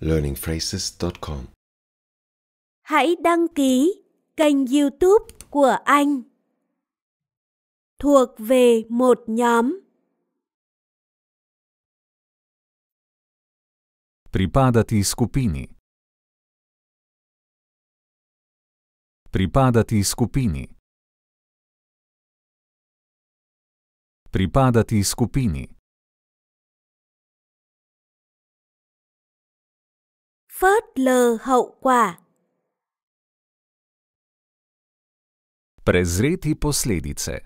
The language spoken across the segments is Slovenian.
learningphrases.com. Hãy đăng ký kênh YouTube của anh. Thuộc về một nhóm. Pripadati skupini. Pripadati skupini. Pripadati skupini. phớt lờ hậu quả. Prezreti posledice.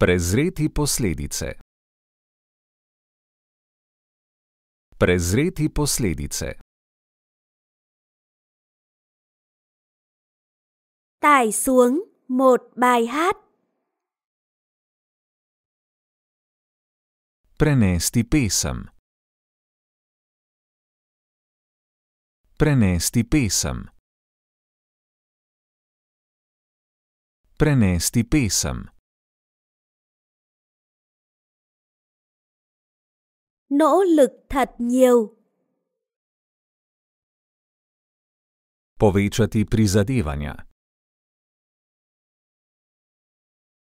Prezreti posledice. Prezreti posledice. Tải xuống một bài hát. Prenesti pesam Prenesti pesem. Prenesti pesem. Nỗ lực thật nhiều. Povečati prizadevanja.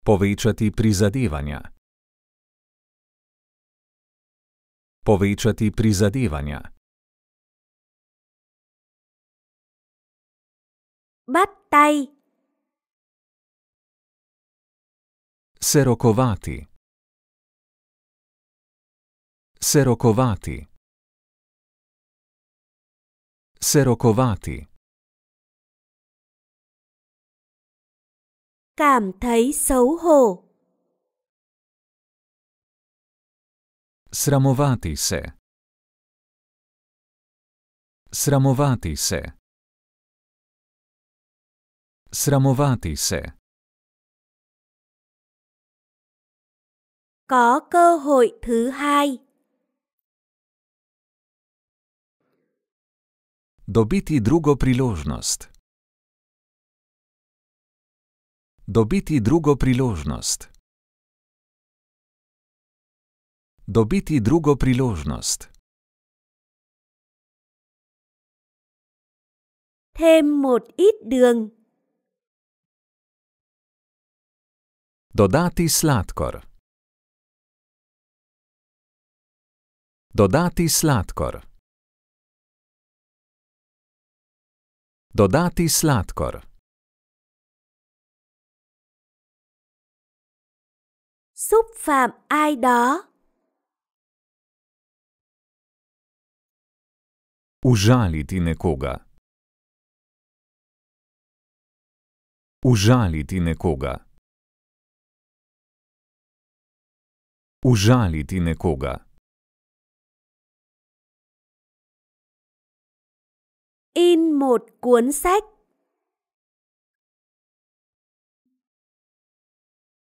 Povečati prizadevanja. Povečati prizadevanja. Bắt tay. Serokovati. Serokovati. Serokovati. Cảm thấy xấu hổ. Sramovati se. Sramovati se. Sramovati se. Có cơ hội thứ hai. Dobiti drugo priložnost. Dobiti drugo priložnost. Dobiti drugo priložnost. Thêm một ít đường. Dodati sladkor. Dodati sladkor. Dodati sladkor. Xúc phạm ai đó. Užaliti nekoga. Užaliti nekoga. užaliti nekoga. In một cuốn sách.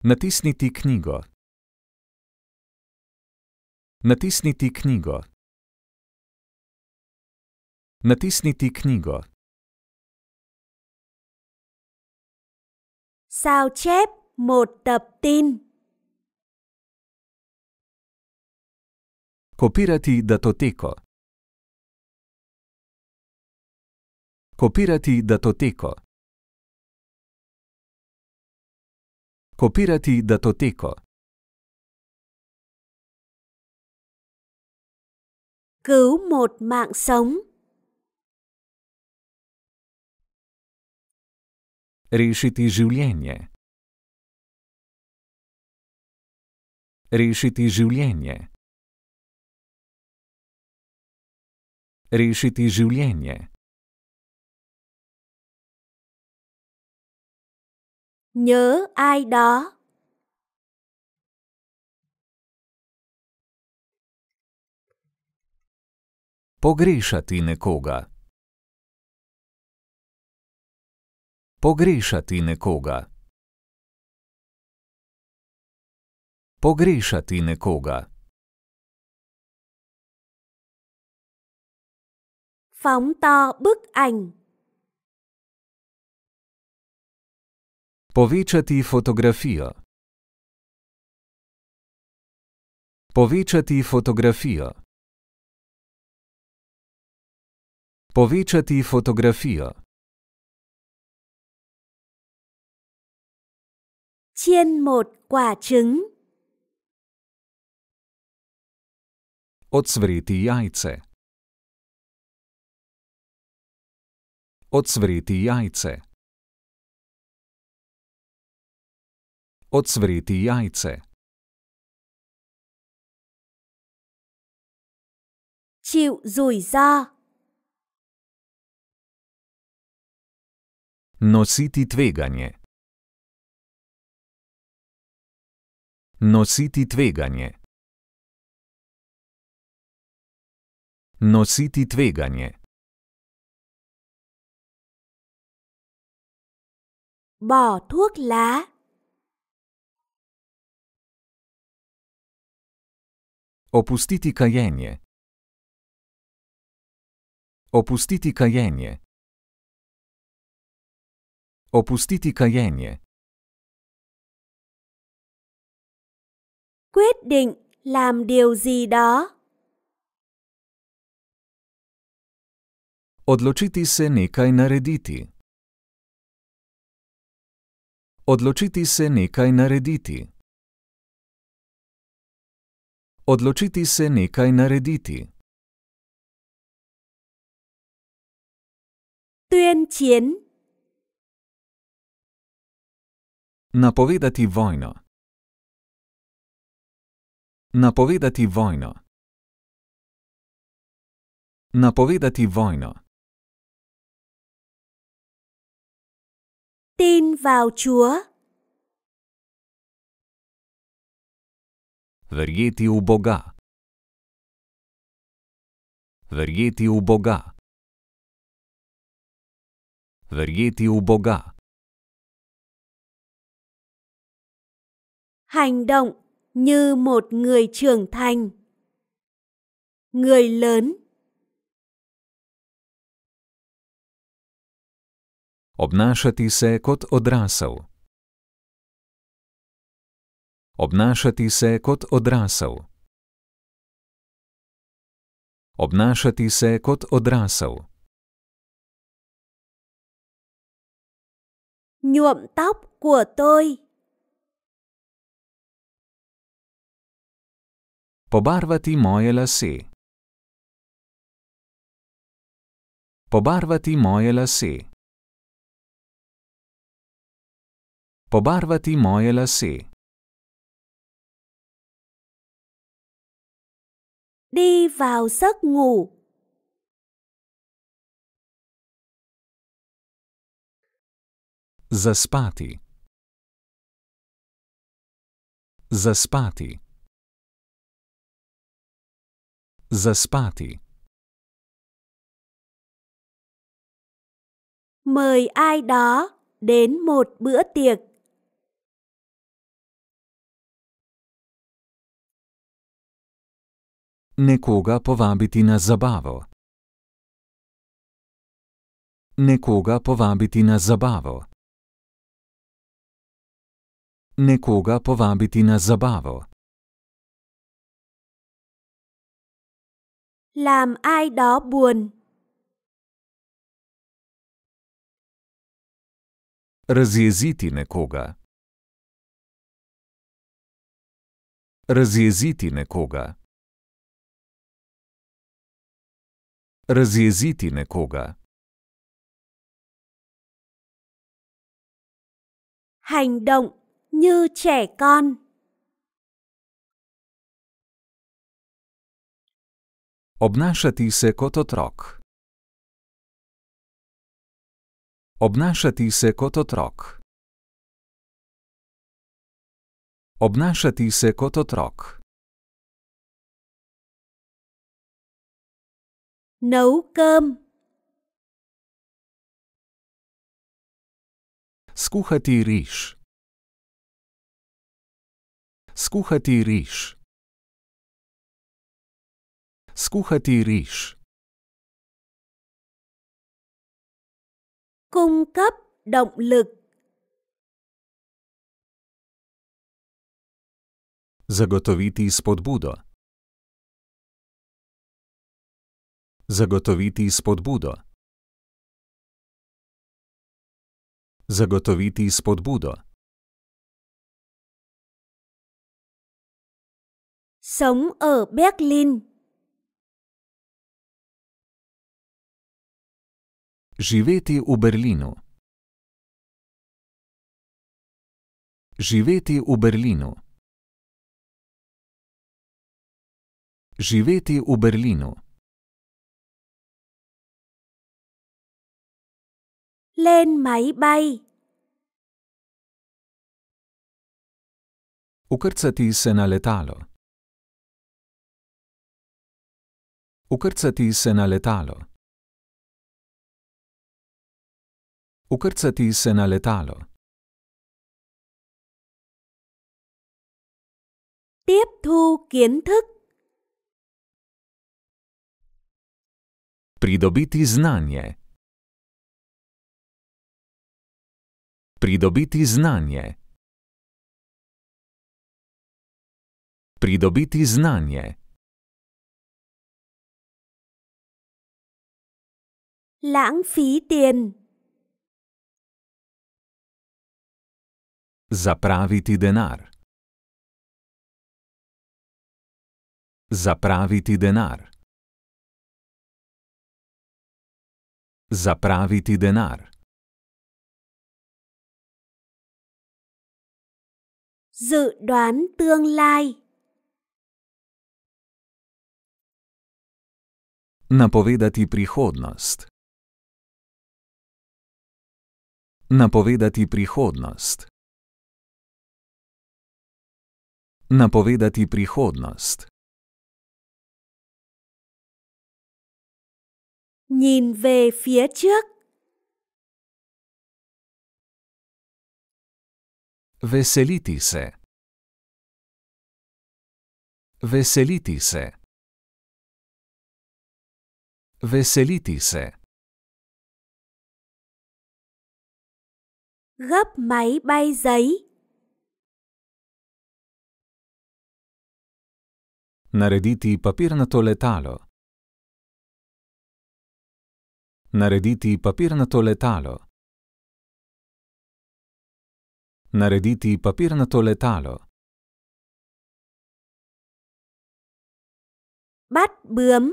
Natisniti knjigo. Natisniti knjigo. Natisniti knjigo. Sao chép một tập tin. Kopirati datoteko. Kopirati datoteko. Kopirati datoteko. Cứu một mạng sống. Решити življenje. Решити življenje. rešiti življenje. Nhớ ai đó. Pogrešati nekoga. Pogrešati nekoga. Pogrešati nekoga. phóng to bức ảnh. Povečati fotografijo. Povečati fotografijo. Povečati fotografijo. Chiên một quả trứng. Odsvreti jajce. Odsvreti jajce. Odsvreti jajce. Čiv zujza. Nositi tveganje. Nositi tveganje. Nositi tveganje. bỏ thuốc lá Opustiti kajenje. Opustiti kajenje. Opustiti kajenje. Quyết định làm điều gì đó. Odločiti se nekaj narediti. Odločiti se nekaj narediti. Odločiti se nekaj narediti. Tuen čien. Napovedati vojno. Napovedati vojno. Napovedati vojno. tin vào Chúa. Verjeti u Boga. Verjeti u Boga. Verjeti u Boga. Hành động như một người trưởng thành. Người lớn Obnašati se kot odrasel. Obnašati se kot odrasel. Obnašati se kot odrasel. Nhuộm tóc của tôi. Pobarvati moje lase. Pobarvati moje lase. Pobarvati moje lase. Đi vào giấc ngủ. Zaspati. Zaspati. Zaspati. Mời ai đó đến một bữa tiệc. nekoga povabiti na zabavo. Nekoga povabiti na zabavo. Nekoga povabiti na zabavo. Lam ai do buon. Razjeziti nekoga. Razjeziti nekoga. razjeziti nekoga. Hành động như trẻ con. Obnašati se kot otrok. Obnašati se kot otrok. Obnašati se kot otrok. nấu cơm скухати ріж скухати ріж скухати ріж cung cấp động lực zagotoviti spodbudo Zagotoviti spodbudo. Zagotoviti spodbudo. Sống ở Berlin. Živeti v Berlinu. Živeti v Berlinu. Živeti v Berlinu. lên máy bay. Ukrcati se na letalo. Ukrcati se na letalo. Ukrcati se na letalo. Tiếp thu kiến thức. Pridobiti znanje. Pridobiti znanje. Pridobiti znanje. Lãng phí tiền. Zapraviti denar. Zapraviti denar. Zapraviti denar. dự đoán tương lai Napovedati prihodnost Napovedati prihodnost Napovedati prihodnost Nhìn về phía trước Veseliti se. Veseliti se. Veseliti se. Gap máy bay giấy. Narediti papirnato letalo. Narediti papirnato letalo. narediti papirnato letalo. Bắt bướm.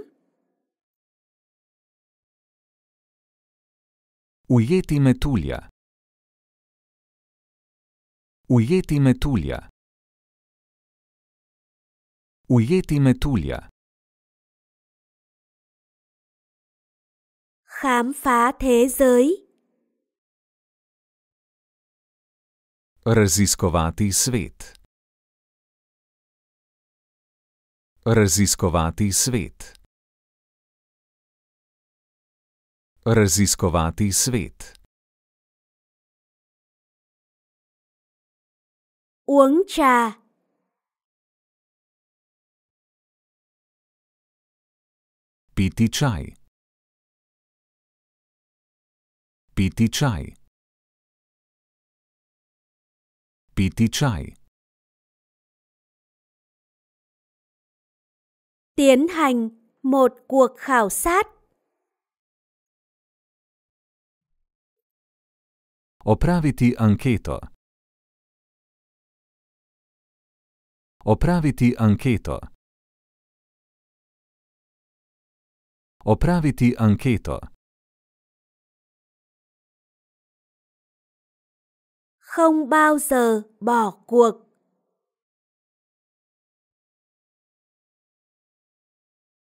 Ujeti metulja. Ujeti metulja. Ujeti metulja. Khám phá thế giới. Raziskovati svet. Raziskovati svet. Raziskovati svet. Uongča. Piti čaj. Piti čaj. piti čaj. Tiến hành một cuộc khảo sát. Opraviti anketo. Opraviti anketo. Opraviti anketo. không bao giờ bỏ cuộc.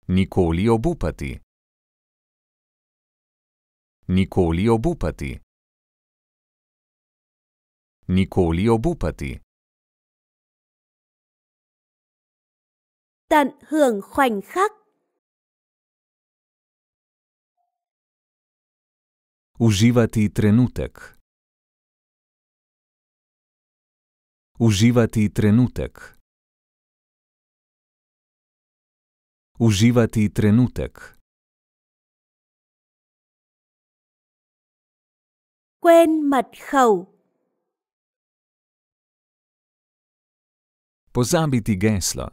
Nikoli obupati. Nikoli obupati. Nikoli obupati. Tận hưởng khoảnh khắc. Uživati trenutek. Uživati trenutek. Uživati trenutek. Quên mật khẩu. Pozabiti geslo.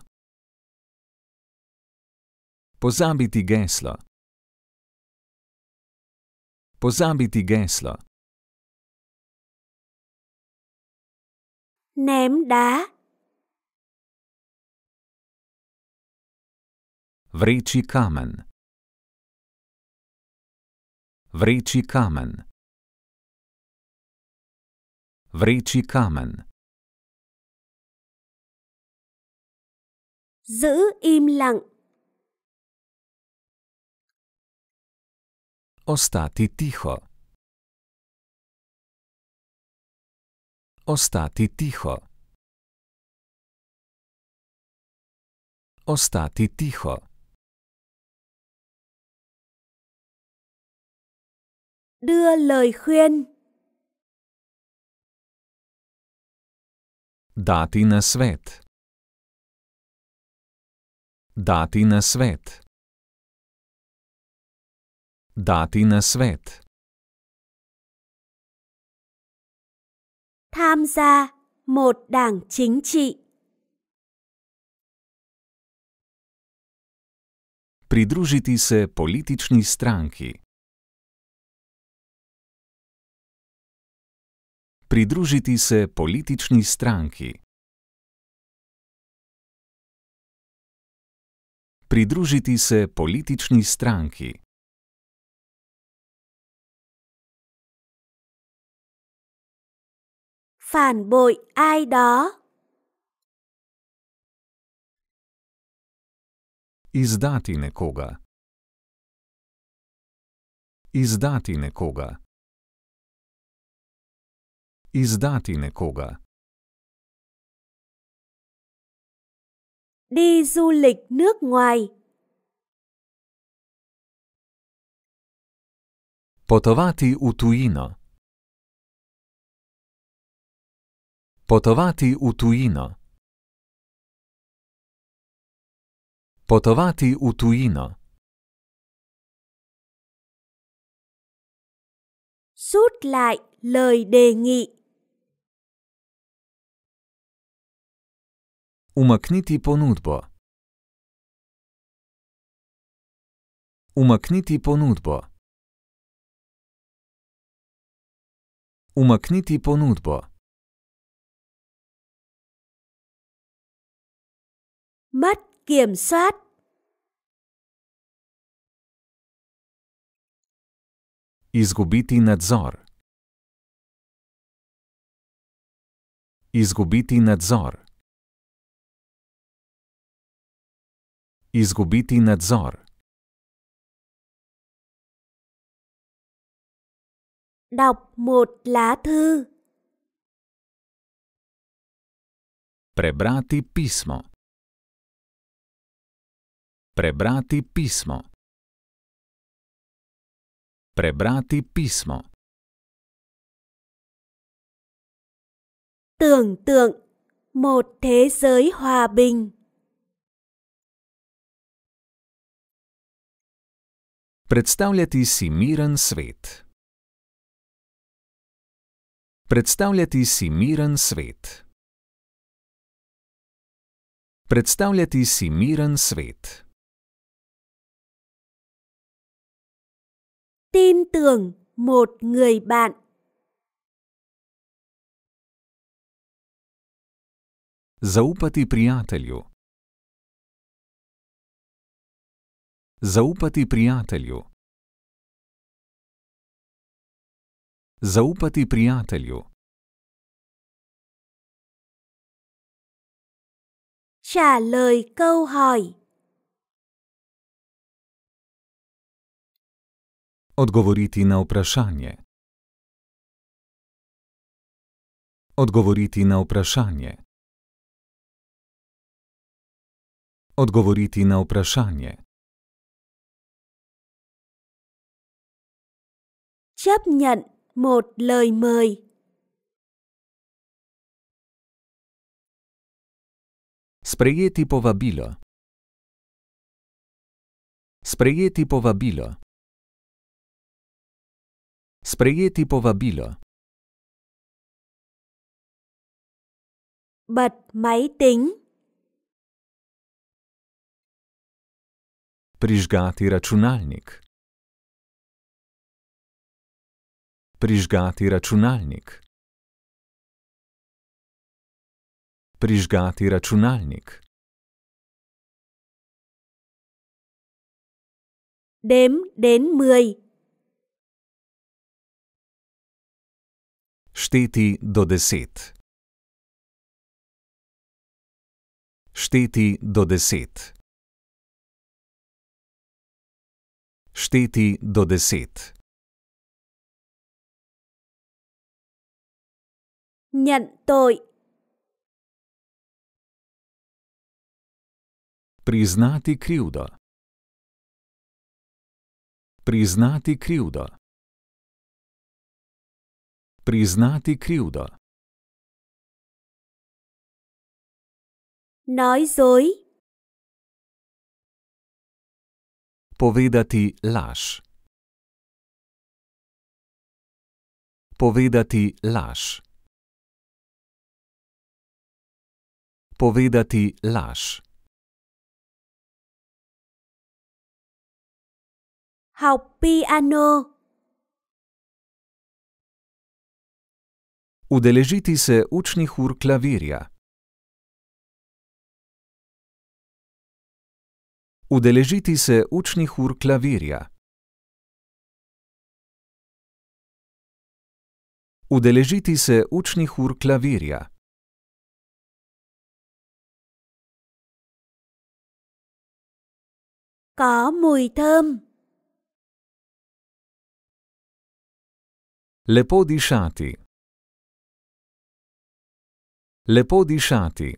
Pozabiti geslo. Pozabiti geslo. ném đá vrici kamen vrici kamen vrici kamen giữ im lặng ostati ticho Ostati tiho. Ostati tiho. Đưa lời khuyên. Dati na svet. Dati na svet. Dati na svet. tham gia một đảng chính trị. Pridružiti se politični stranki. Pridružiti se politični stranki. Pridružiti se politični stranki. phản bội ai đó. Izdati nekoga. Izdati nekoga. Izdati nekoga. Đi du lịch nước ngoài. Potovati u tujino. Potovati v tujino. Potovati v tujino. Sút lại lời đề nghị. Umakniti ponudbo. Umakniti ponudbo. Umakniti ponudbo. mất kiểm soát. Izgubiti nadzor. Izgubiti nadzor. Izgubiti nadzor. Đọc một lá thư. Prebrati pismo. Prebrati pismo. Prebrati pismo. Tưởng tượng một thế giới hòa bình. Predstavljati si miren svet. Predstavljati si miren svet. Predstavljati si miren svet. tin tưởng một người bạn Zaupati prijatelju. Zaupati prijatelju. Zaupati prijatelju. Trả lời câu hỏi Odgovoriti na vprašanje. Odgovoriti na vprašanje. Odgovoriti na vprašanje. Chấp nhận một lời mời. Sprejeti povabilo. Sprejeti povabilo. Sprejeti povabilo. Bật máy tính. Prižgati računalnik. Prižgati računalnik. Prižgati računalnik. Dem den 10. Šteti do deset. Šteti do deset. Šteti do deset. Nhận tội. Priznati krivdo. Priznati krivdo. Priznati krivdo. Nói dối. Povedati laž. Povedati laž. Povedati laž. Học piano. Udeležiti se učnih ur klavirja. Udeležiti se učnih ur klavirja. Udeležiti se učnih ur klavirja. Có mùi thơm. Lepo di shanti. Lepo dišati.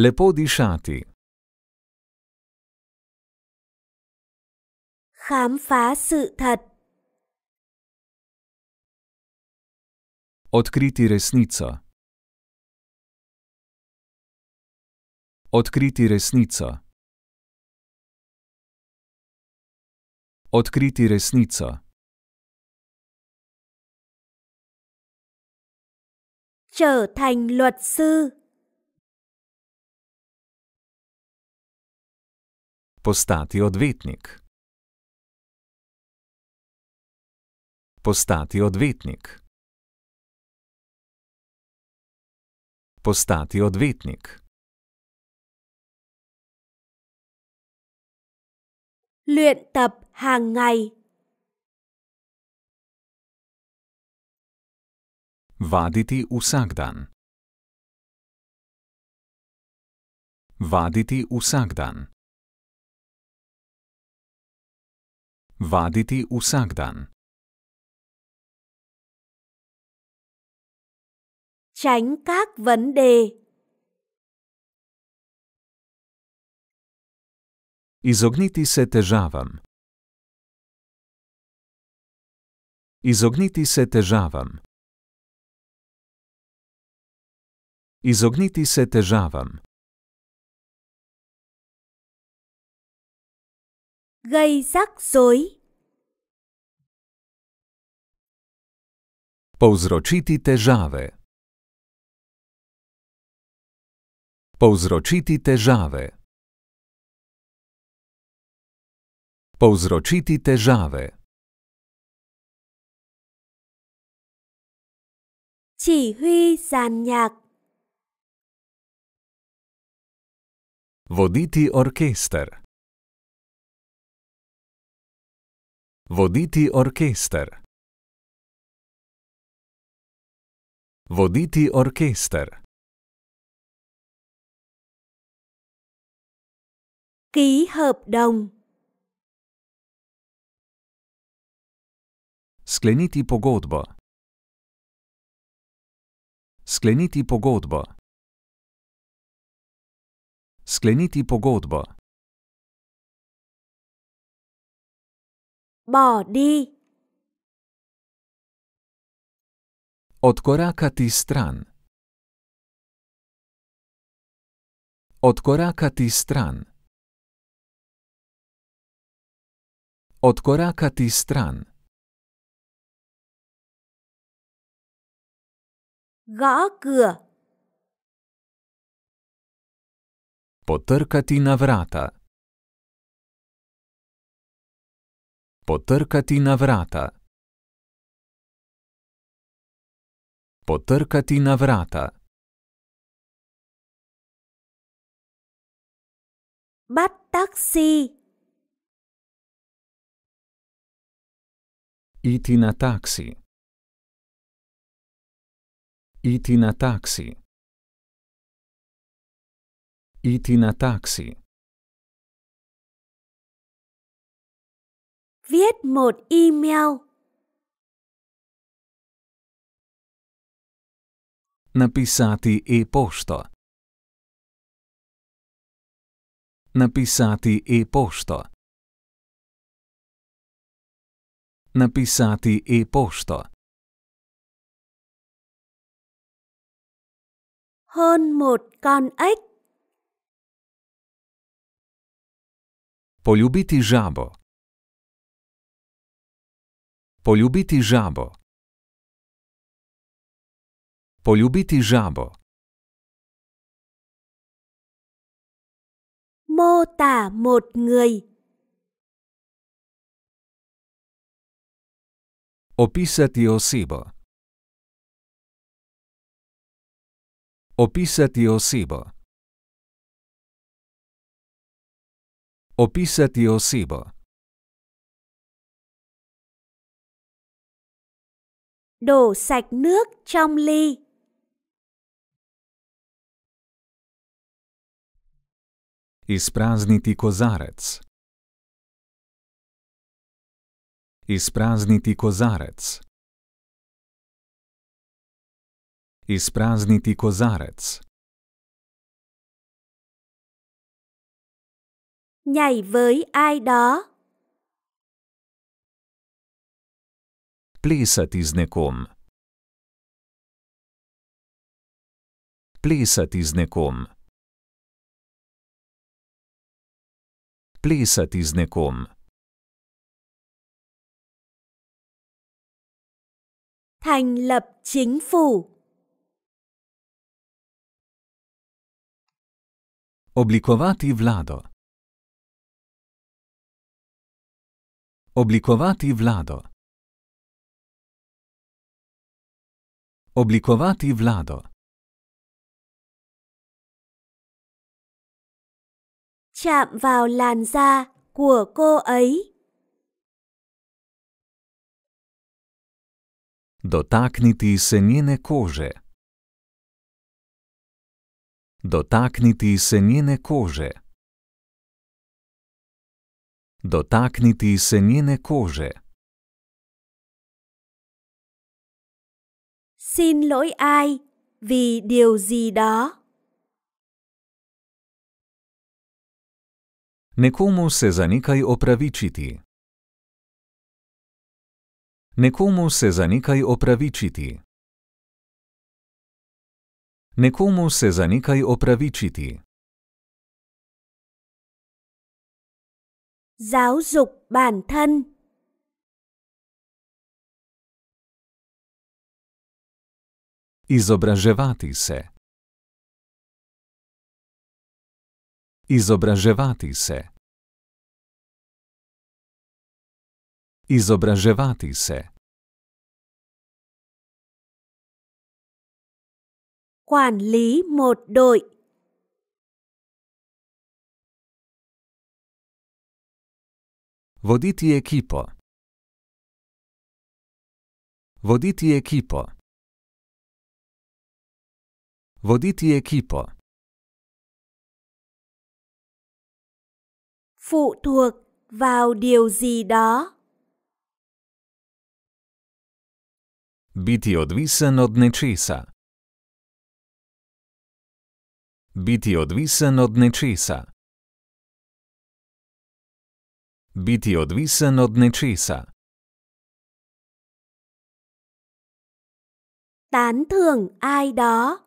Lepo dišati. Khám phá sự thật. Odkriti resnico. Odkriti resnico. Odkriti resnico. trở thành luật sư. Postati odvetnik. Postati odvetnik. Postati odvetnik. Luyện tập hàng ngày. Vaditi vsak dan. Vaditi vsak dan. Vaditi vsak dan. Tránh các vấn đề. Izogniti se težavam. Izogniti se težavam. Izogniti se težavam. Gây rắc rối. Pouzročiti težave. Pouzročiti težave. Pouzročiti težave. Chỉ huy giàn nhạc. Voditi orkester. Voditi orkester. Voditi orkester. Ký hợp đồng. Skleniti pogodbo. Skleniti pogodbo. Skleniti pogodbo. Bodi. Odkorakati stran. Odkorakati stran. Odkorakati stran. Gakr. Potrkati na vrata. Potrkati na vrata. Potrkati na vrata. Bat taksi. Iti na taksi. Iti na taksi. Ήτι να τάξει. Viết một email. napisati e-posto. napisati e-posto. napisati e-posto. Hơn một con ếch. Poljubiti žabo. Poljubiti žabo. Poljubiti žabo. Mô tả một người. Opisati osebo. Opisati osebo. Opisati osebo. Đồ sạch nước trong ly. Isprazniti kozarec. Isprazniti kozarec. Isprazniti kozarec. nhảy với ai đó. Plesati z nekom. Plesati z nekom. Thành lập chính phủ. Oblikovati vlado. Oblikovati vlado. Oblikovati vlado. Chạm vào làn da của cô ấy. Dotakniti se njene kože. Dotakniti se njene kože. Dotakniti se njene kože. Xin lỗi ai vì điều gì đó. Nekomu se za nekaj opravičiti. Nekomu se za nekaj opravičiti. Nekomu se za nekaj opravičiti. giáo dục bản thân Izobrażewati se. Izobrażewati se. Izobrażewati se. Quản lý một đội Voditi ekipo. Voditi ekipo. Voditi ekipo. Phụ thuộc vào điều gì đó. Biti odvisen od nečesa. Biti odvisen od nečesa. Biti odvisen od nečesa. Tán thường ai đó.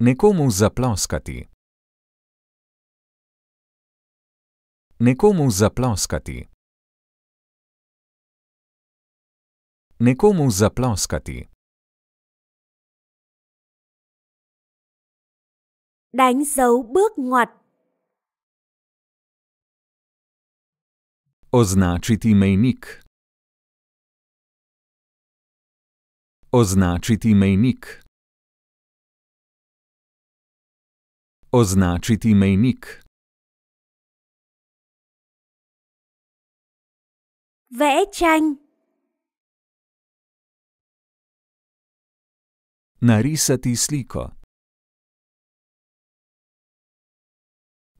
Nekomu zaploskati. Nekomu zaploskati. Nekomu zaploskati. đánh dấu bước ngoặt. Označiti mejnik. Označiti mejnik. Označiti mejnik. Vẽ tranh. Narisati sliko.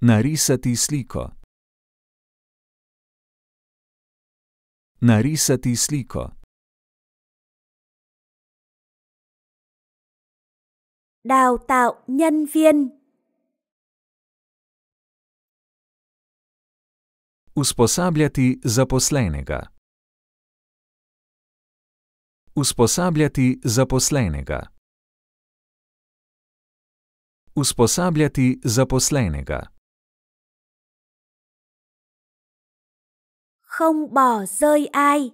Narisati sliko. Narisati sliko. Đào tạo nhân viên. Usposabljati zaposlenega. Usposabljati zaposlenega. Usposabljati zaposlenega. không bỏ rơi ai.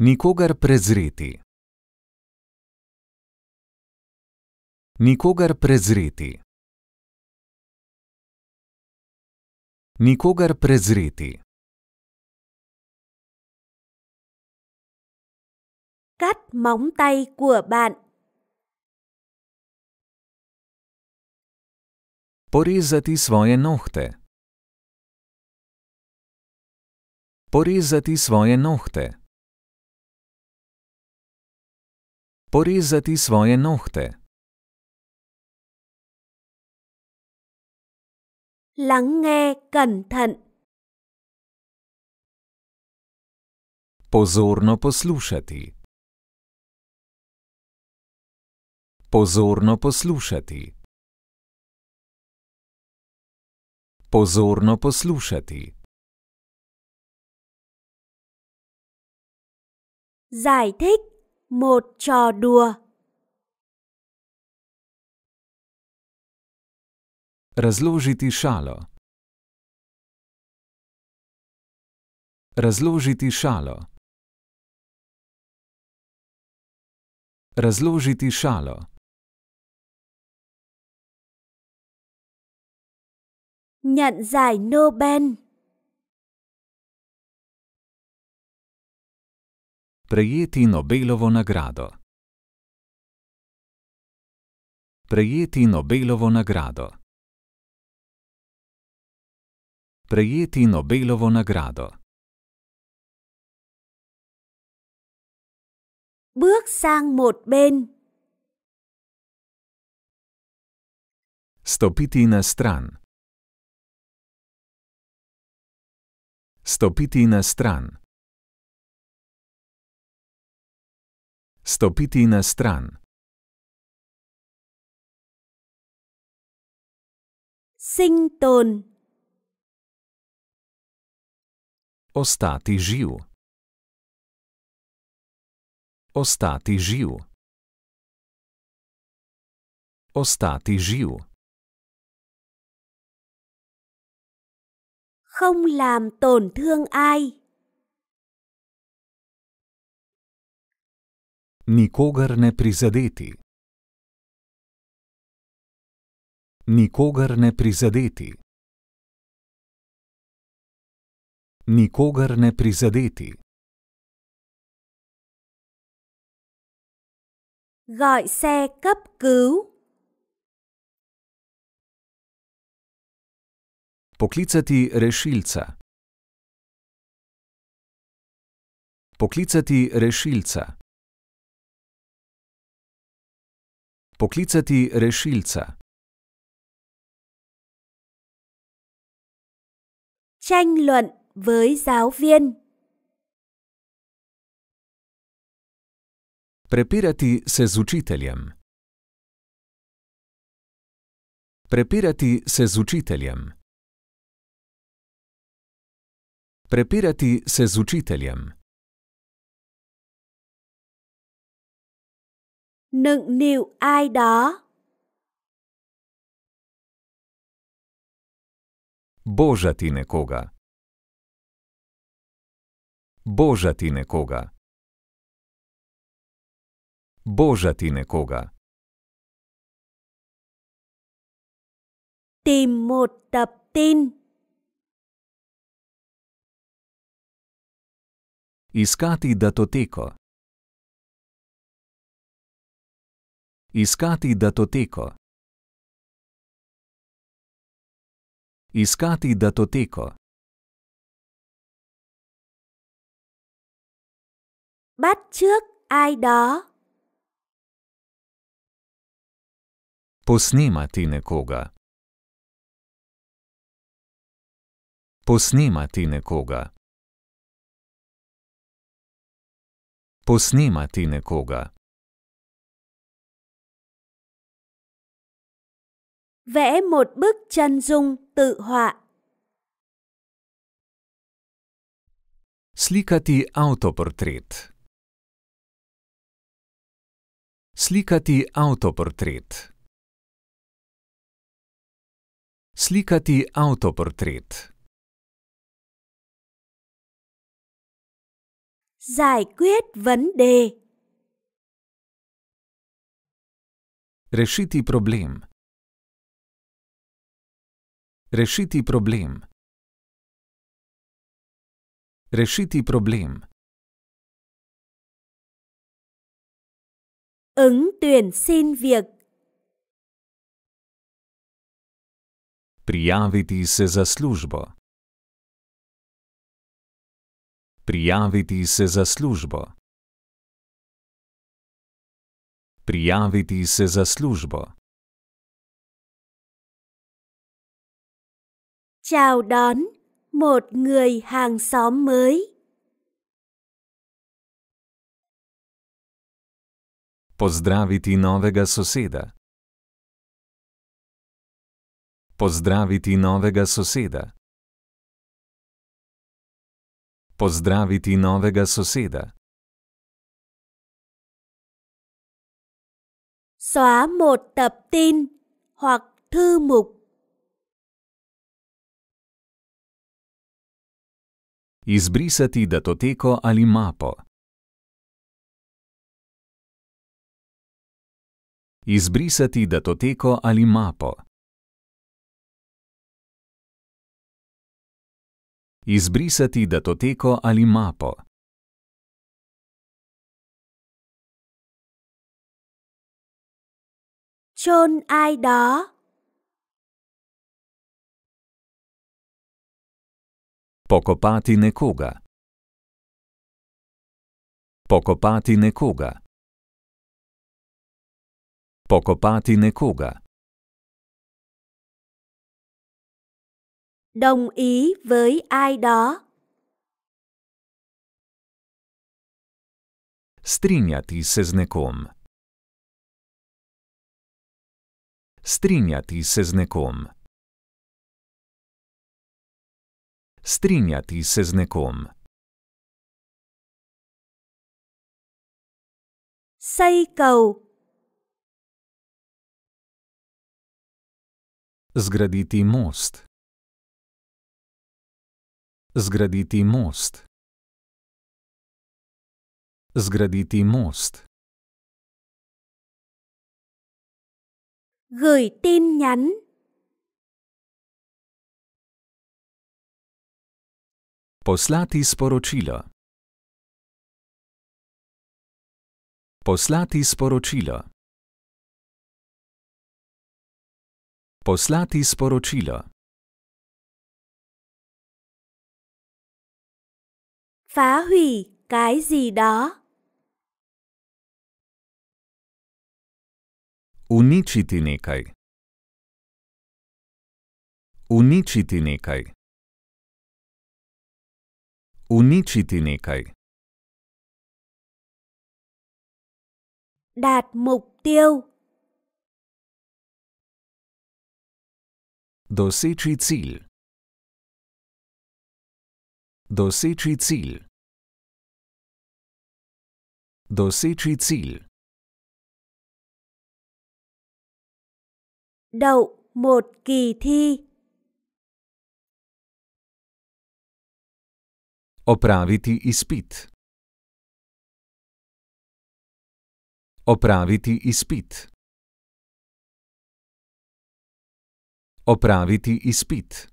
ニコガ r prezriti. Nikogar prezriti. Nikogar prezriti. Cắt móng tay của bạn. Porezati svoje nohte. Porezati svoje nohte. Porezati svoje nohte. Lắng nghe cẩn thận. Pozorno poslušati. Pozorno poslušati. pozorno poslušati. Zaj tek, mot čo duo. Razložiti šalo. Razložiti šalo. Razložiti šalo. nhận giải Nobel. Prejeti Nobelovo nagrado. Prejeti Nobelovo nagrado. Prejeti Nobelovo nagrado. Bước sang một bên. Stopiti na stran. Stopiti na stran. Stopiti na stran. Sing ton. Ostati živ. Ostati živ. Ostati živ. không làm tổn thương ai. Nikogar ne prizadeti. Nikogar ne prizadeti. Nikogar ne prizadeti. Gọi xe cấp cứu. Poklicati rešilca. Poklicati rešilca. Poklicati rešilca. Tranh luận với giáo viên. Prepirati se z učiteljem. Prepirati se z učiteljem. Prepirati se z učiteljem. Nựng niu ai đó. Božati nekoga. Božati nekoga. Božati nekoga. Tìm một tập tin. Iskati datoteko. Iskati datoteko. Iskati datoteko. Bắt trước ai đó. Posnemati nekoga. Posnemati nekoga. posnemati nekoga. Vẽ một bức chân dung tự họa. Slikati autoportret. Slikati autoportret. Slikati autoportret. giải quyết vấn đề. Rešiti problem. Rešiti problem. Rešiti problem. Ứng tuyển xin việc. Prijaviti se za službo. Prijaviti se za službo. Prijaviti se za službo. Chào đón một người hàng xóm mới. Pozdraviti novega soseda. Pozdraviti novega soseda pozdraviti novega soseda. Xóa một tập tin hoặc thư mục. Izbrisati datoteko ali mapo. Izbrisati datoteko ali mapo. Izbrisati datoteko ali mapo. Čon aj da. Pokopati nekoga. Pokopati nekoga. Pokopati nekoga. đồng ý với ai đó Strinjati se z nekom. Strinjati se z nekom. Strinjati Xây cầu. Zgraditi most. Zgraditi most. Zgraditi most. Gửi tin nhắn. Poslati sporočilo. Poslati sporočilo. Poslati sporočilo. phá hủy cái gì đó. Uničiti nekaj. Uničiti nekaj. Uničiti nekaj. Đạt mục tiêu. Doseči cilj. Doseči cilj. Doseči cilj. Đậu một kỳ thi. Opraviti ispit, Opraviti ispit, Opraviti ispit,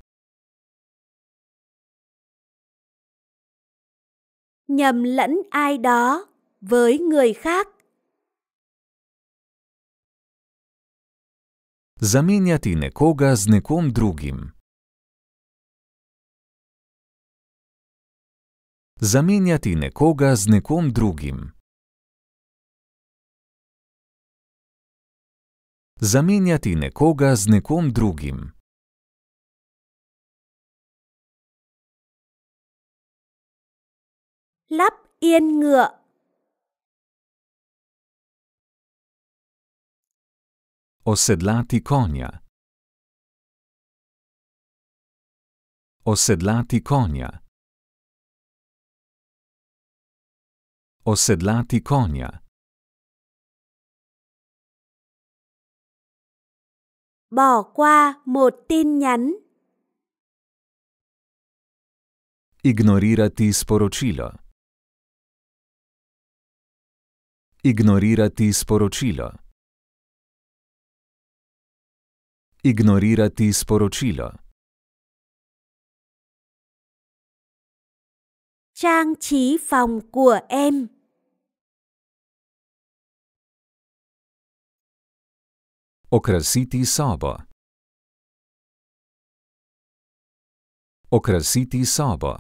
Nhầm lẫn ai đó với người khác. Zamenjati nekoga z nekom drugim. Zamenjati nekoga z nekom drugim. Zamenjati nekoga z nekom drugim. Lắp yên ngựa Osedlati konja. Osedlati konja. Osedlati konja. Bỏ qua một tin nhắn. Ignorirati sporočilo. Ignorirati sporočilo. Ignorirati sporočilo. Trang trí phòng của em. Okrasiti sobo. Okrasiti sobo.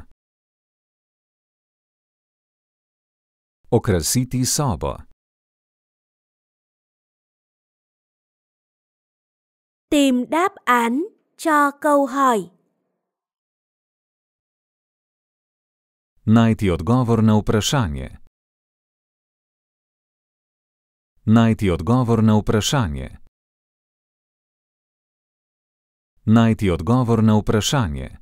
Okrasiti sobo. tìm đáp án cho câu hỏi. Найти odgovor на vprašanje. Найти odgovor на vprašanje. Найти odgovor на vprašanje.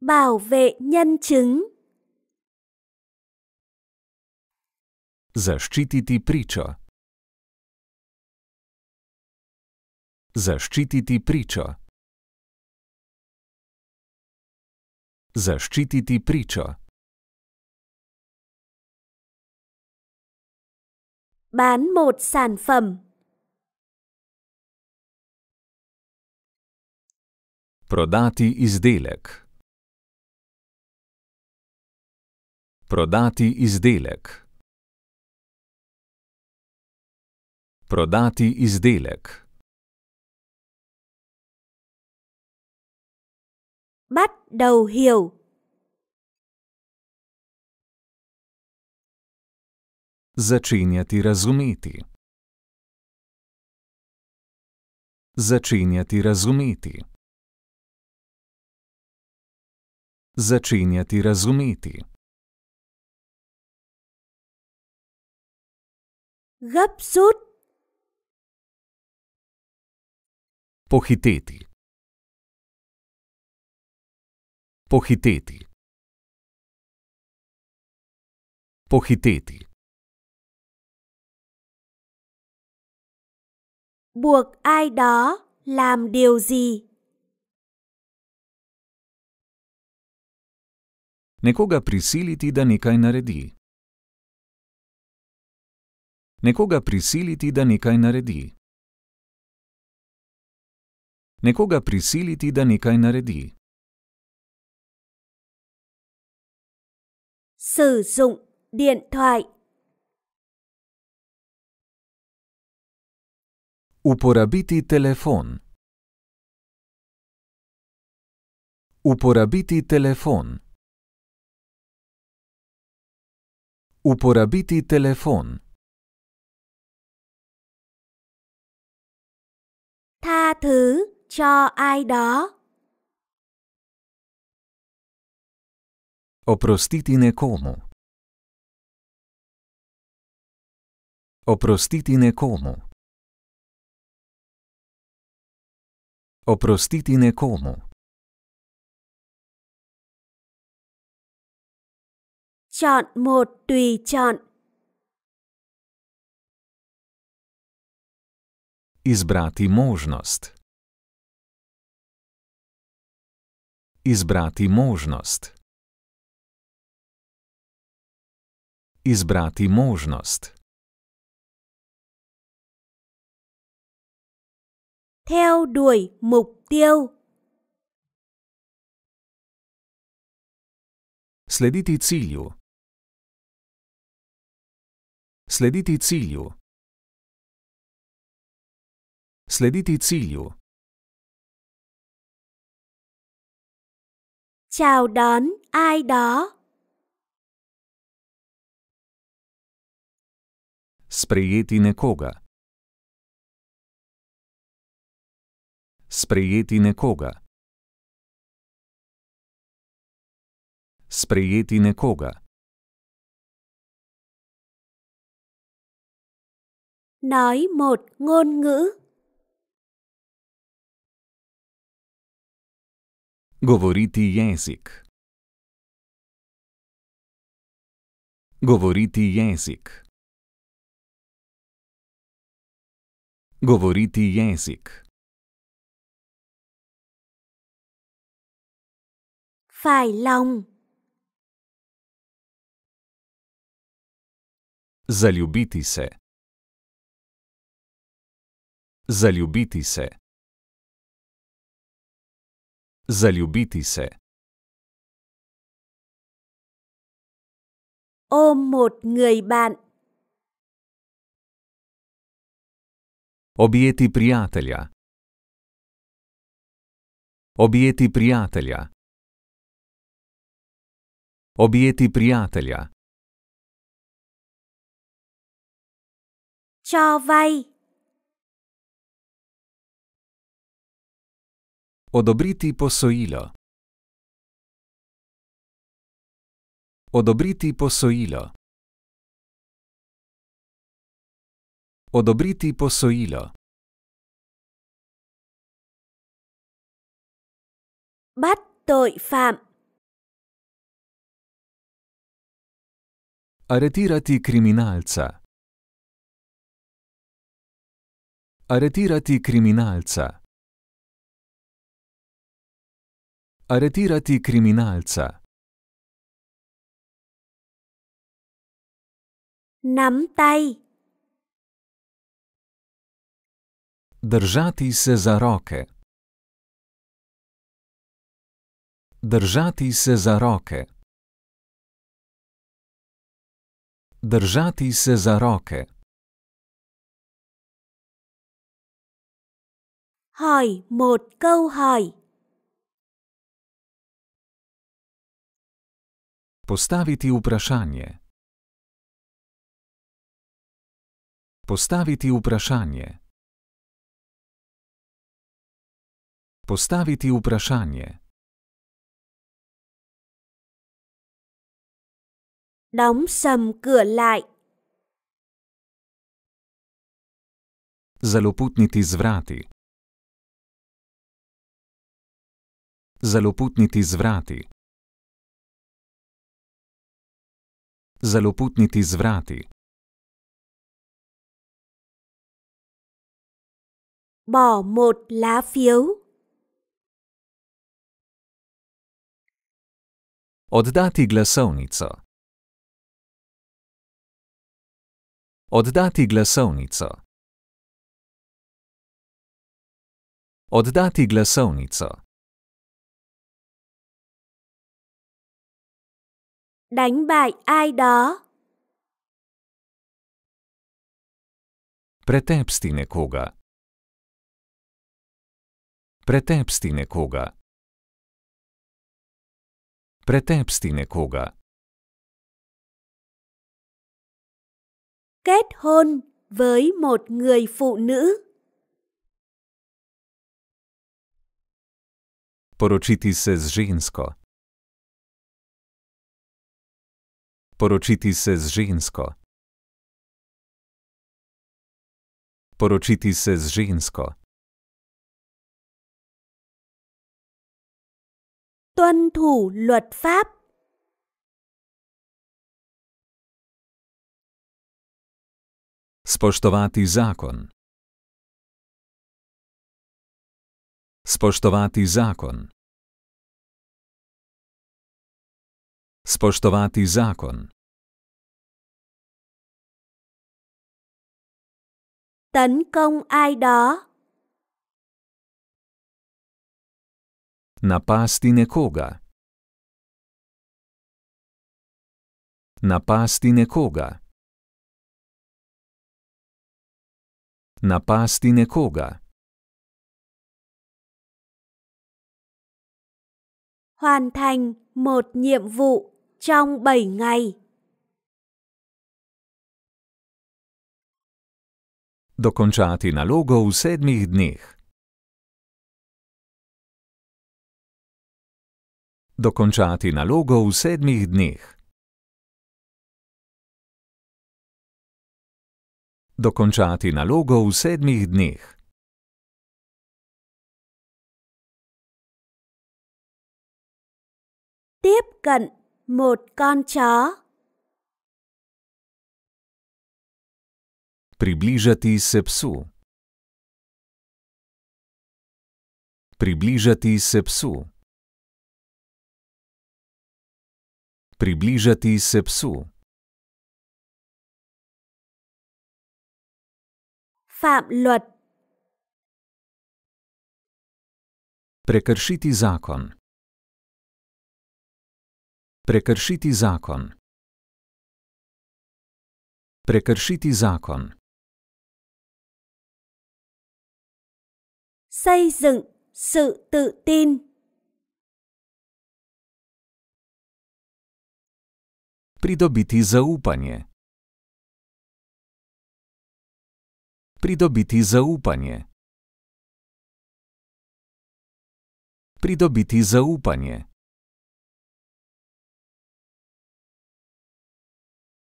Bảo vệ nhân chứng. Zaščititi pričo. Zaščititi pričo. Zaščititi pričo. Bán một sản phẩm. Prodati izdelek. Prodati izdelek. Prodati izdelek. bắt đầu hiểu Začinjati razumeti. Začinjati razumeti. Začinjati razumeti. Gapsut. Pohiteti. Pohiteti. Pohiteti. Buộc ai đó làm điều gì? Nekoga prisiliti da nekaj naredi. Nekoga prisiliti da nekaj naredi. Nekoga prisiliti da nekaj naredi. sử dụng điện thoại. Uporabiti telefon. Uporabiti telefon. Uporabiti telefon. Tha thứ cho ai đó. Oprostiti nekomu. Oprostiti nekomu. Oprostiti nekomu. Čan mod tuj čan. Izbrati možnost. Izbrati možnost. izbrati možnost. Theo đuổi mục tiêu. Slediti cilju. Slediti cilju. Slediti cilju. Chào đón ai đó. Sprejeti nekoga. Sprejeti nekoga. Sprejeti nekoga. Nói một ngôn ngữ. Govoriti jezik. Govoriti jezik. Govoriti jezik. Phải lòng. Zaljubiti se. Zaljubiti se. Zaljubiti se. Ôm một người bạn Objeti prijatelja. Objeti prijatelja. Objeti prijatelja. Čovaj. Odobriti posojilo. Odobriti posojilo. Odobriti posojilo. Bắt tội phạm. Retirati criminalza. Aretirati criminalza. Aretirati criminalza. Nắm tay. Držati se za roke. Držati se za roke. Držati se za roke. Hai, một câu hai. Postaviti vprašanje. Postaviti vprašanje. Postaviti vprašanje. Dom sem kolaj. Zaloputniti z vrati. Zaloputniti z vrati. Zaloputniti z vrati. Bo mod la fiu. Oddati glasovnico. Oddati glasovnico. Oddati glasovnico. Đánh bại ai đó. Pretepsti nekoga. Pretepsti nekoga pretepsti nekoga. Kết hôn với một người phụ nữ. Poročiti se z žensko. Poročiti se z žensko. Poročiti se z žensko. tuân thủ luật pháp Spoštovati zakon. Spoštovati zakon. Spoštovati zakon. Tấn công ai đó. Napasti nekoga. Napasti nekoga. Napasti nekoga. Hoàn thành một nhiệm vụ trong 7 ngày. Dokončati nalogo v sedmih dneh. dokončati nalogo v sedmih dneh. Dokončati nalogo v sedmih dneh. Tiếp cận một con chó. Približati se psu. Približati se psu. Približati se psu. Phạm luật. Prekršiti zakon. Prekršiti zakon. Prekršiti zakon. Xây dựng sự tự tin. pridobiti zaupanje. Pridobiti zaupanje. Pridobiti zaupanje.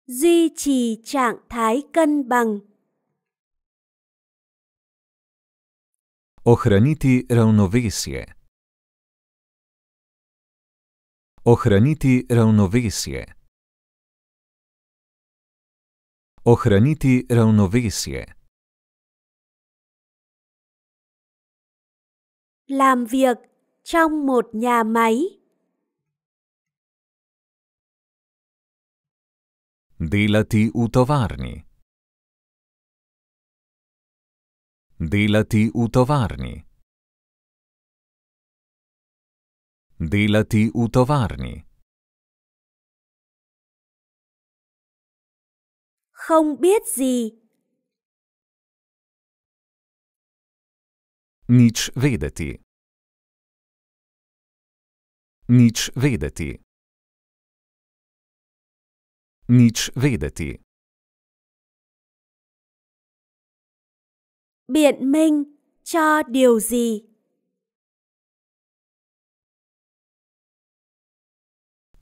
Duy trì trạng thái cân bằng. Ohraniti ravnovesje. Ohraniti ravnovesje. Ohraniti ravnovesje. Làm việc trong một nhà máy. Delati u tovarni. Delati u tovarni. Delati u tovarni. không biết gì. Nič vedeti. Nič vedeti. Nič vedeti. Biện minh cho điều gì?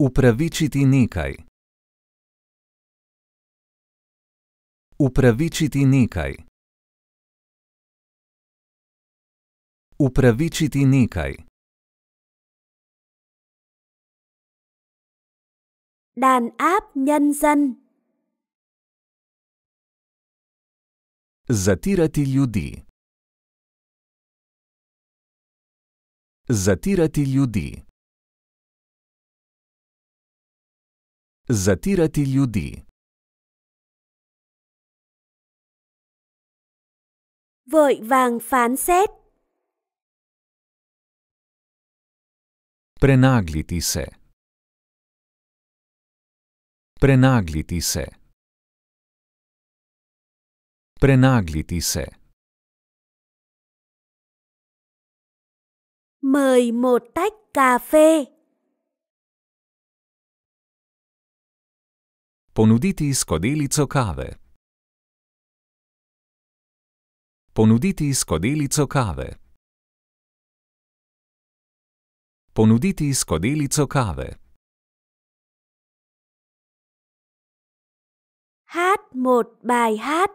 Upravičiti nekaj. Upravičiti nekaj. Upravičiti nekaj. Đàn áp nhân dân. Zatirati ljudi. Zatirati ljudi. Zatirati ljudi. vội vàng phán xét. Prenagliti se. Prenagliti se. Prenagliti se. Mời một tách cà phê. Ponuditi skodelico kave. Ponuditi skodelico kave. Ponuditi skodelico kave. Hát một bài hát.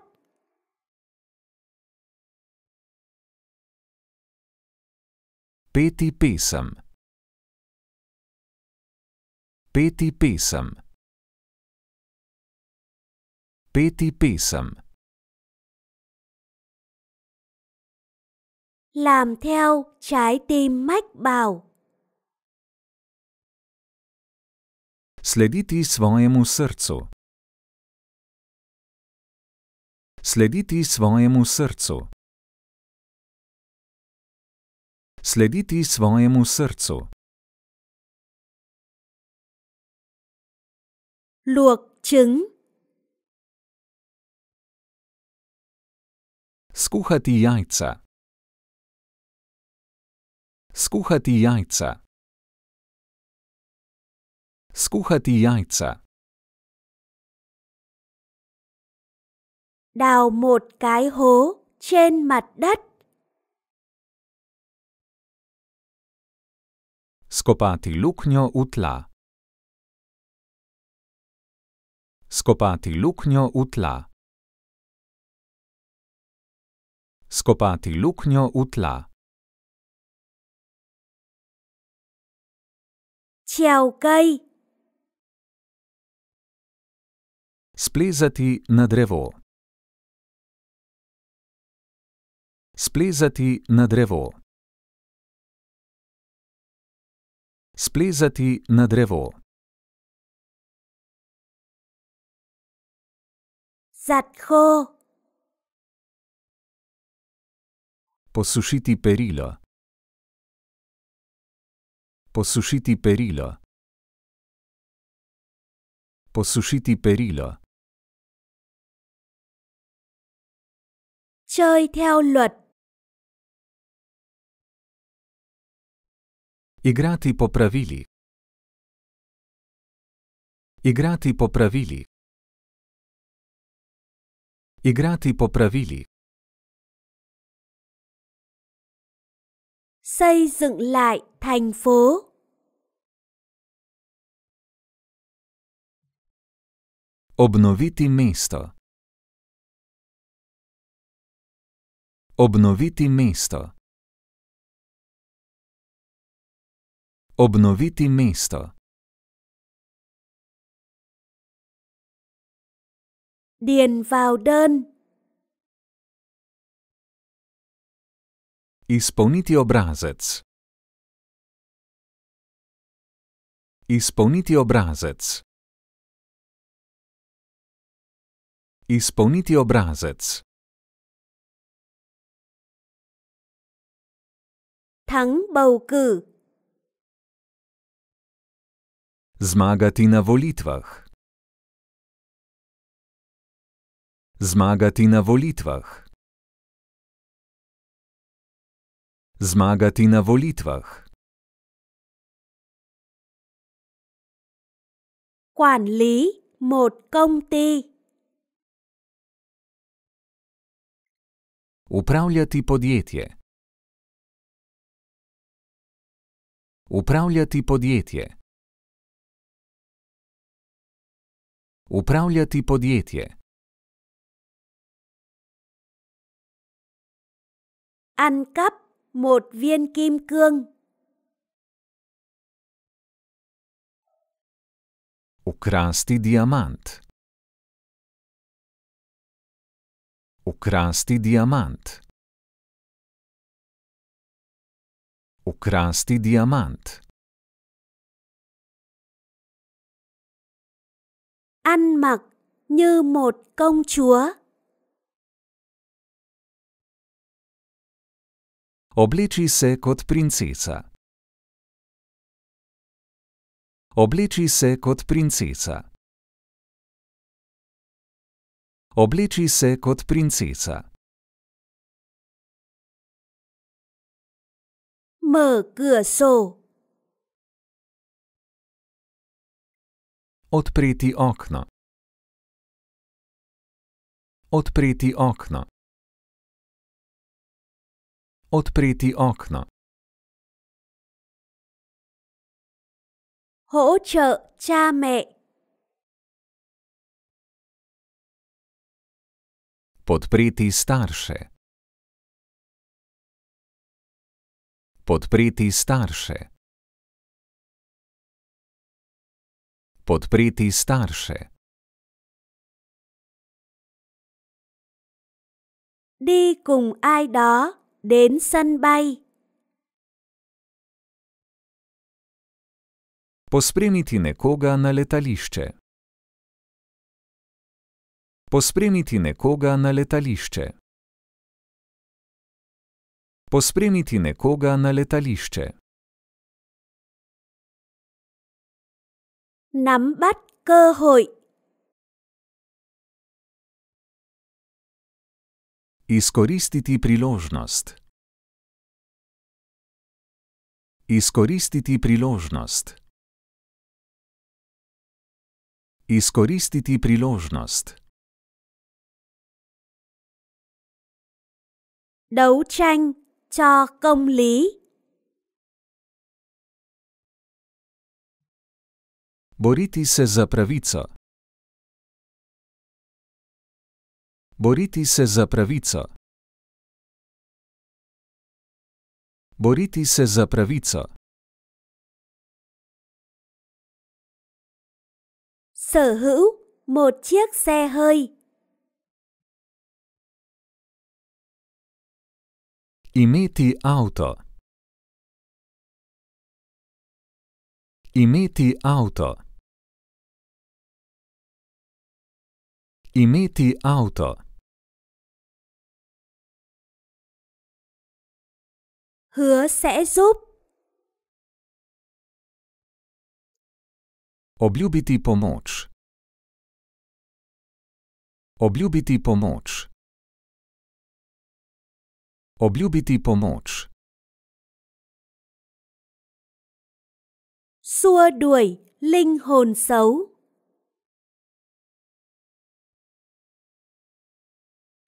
Peti pesem. Peti pesem. Peti pesem. Peti pesem. làm theo trái tim mách bảo. Slediti svojemu srcu. Slediti svojemu srcu. Slediti svojemu srcu. Luộc trứng. Skuhati jajca. Skuhati jajca. Skuhati jajca. Đào một cái hố trên mặt đất. Skopati luknjo utla. Skopati luknjo v Skopati luknjo v trèo cây. Splezati na drevo. Splezati na drevo. Splezati na drevo. Zat ho. Posušiti perilo. Posušiti perilo. Posušiti perilo. Chơi theo luật. Igrati po pravili. Igrati po pravili. Igrati po pravili. Xây dựng lại thành phố. Obnoviti mesto. Obnoviti mesto. Obnoviti mesto. Điền vào đơn. Исполнити образец. Исполнити образец. Izpolniti obrazec. Tang bao ku. Zmagati na volitvah. Zmagati na volitvah. Zmagati na volitvah. Quản lý một công ty. Upravljati podjetje. Upravljati podjetje. Upravljati podjetje. Ăn cắp một viên kim cương. Ukrasti diamant. diamant. Ukrasti diamant. Ukrasti diamant. Ăn mặc như một công chúa. Obliči se kot princesa. Obliči se kot princesa. Obleči se kot princesa. Mgso. Odpreti okno. Odpreti okno. Odpreti okno. Hoče, čame, Podpreti starše. Podpreti starše. Podpreti starše. Đi cùng ai đó đến sân bay. Pospremiti nekoga na letališče. Pospremiti nekoga na letališče. Pospremiti nekoga na letališče. Nắm bắt cơ hội. Izkoristiti priložnost. Izkoristiti priložnost. Izkoristiti priložnost. đấu tranh cho công lý. Boriti se za pravico. Boriti se za pravico. Boriti se za pravico. Sở hữu một chiếc xe hơi. Imeti avto. Imeti avto. Imeti avto. Hứa sẽ giúp. Obljubiti pomoč. Obljubiti pomoč. Obljubiti pomoč. Sua đuổi linh hồn xấu.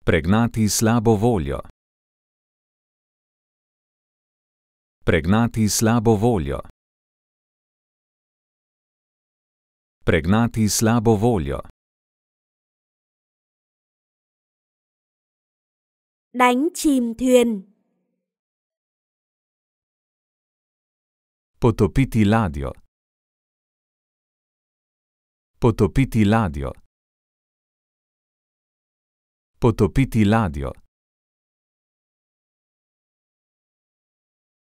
Pregnati slabo voljo. Pregnati slabo voljo. Pregnati slabo voljo. đánh chìm thuyền. Potopiti ladio. Potopiti ladio. Potopiti ladio.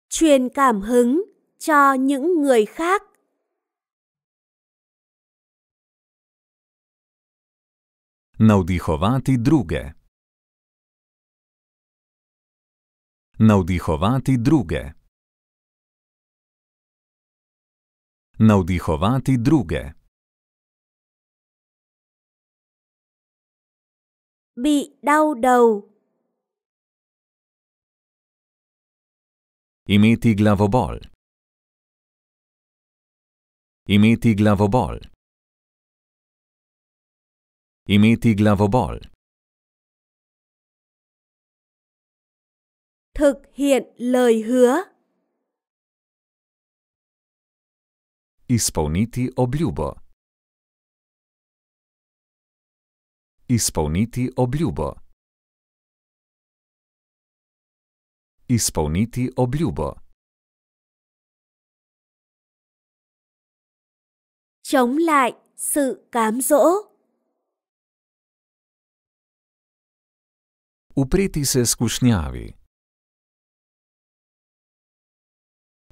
Truyền cảm hứng cho những người khác. Navdihovati druge. Navdihovati druge. Navdihovati druge. Bi dau dau. Imeti glavobol. Imeti glavobol. Imeti glavobol. thực hiện lời hứa. Ісполніти облюбо. Ісполніти облюбо. Ісполніти облюбо. Chống lại sự cám dỗ. Upriti se skušnjavi.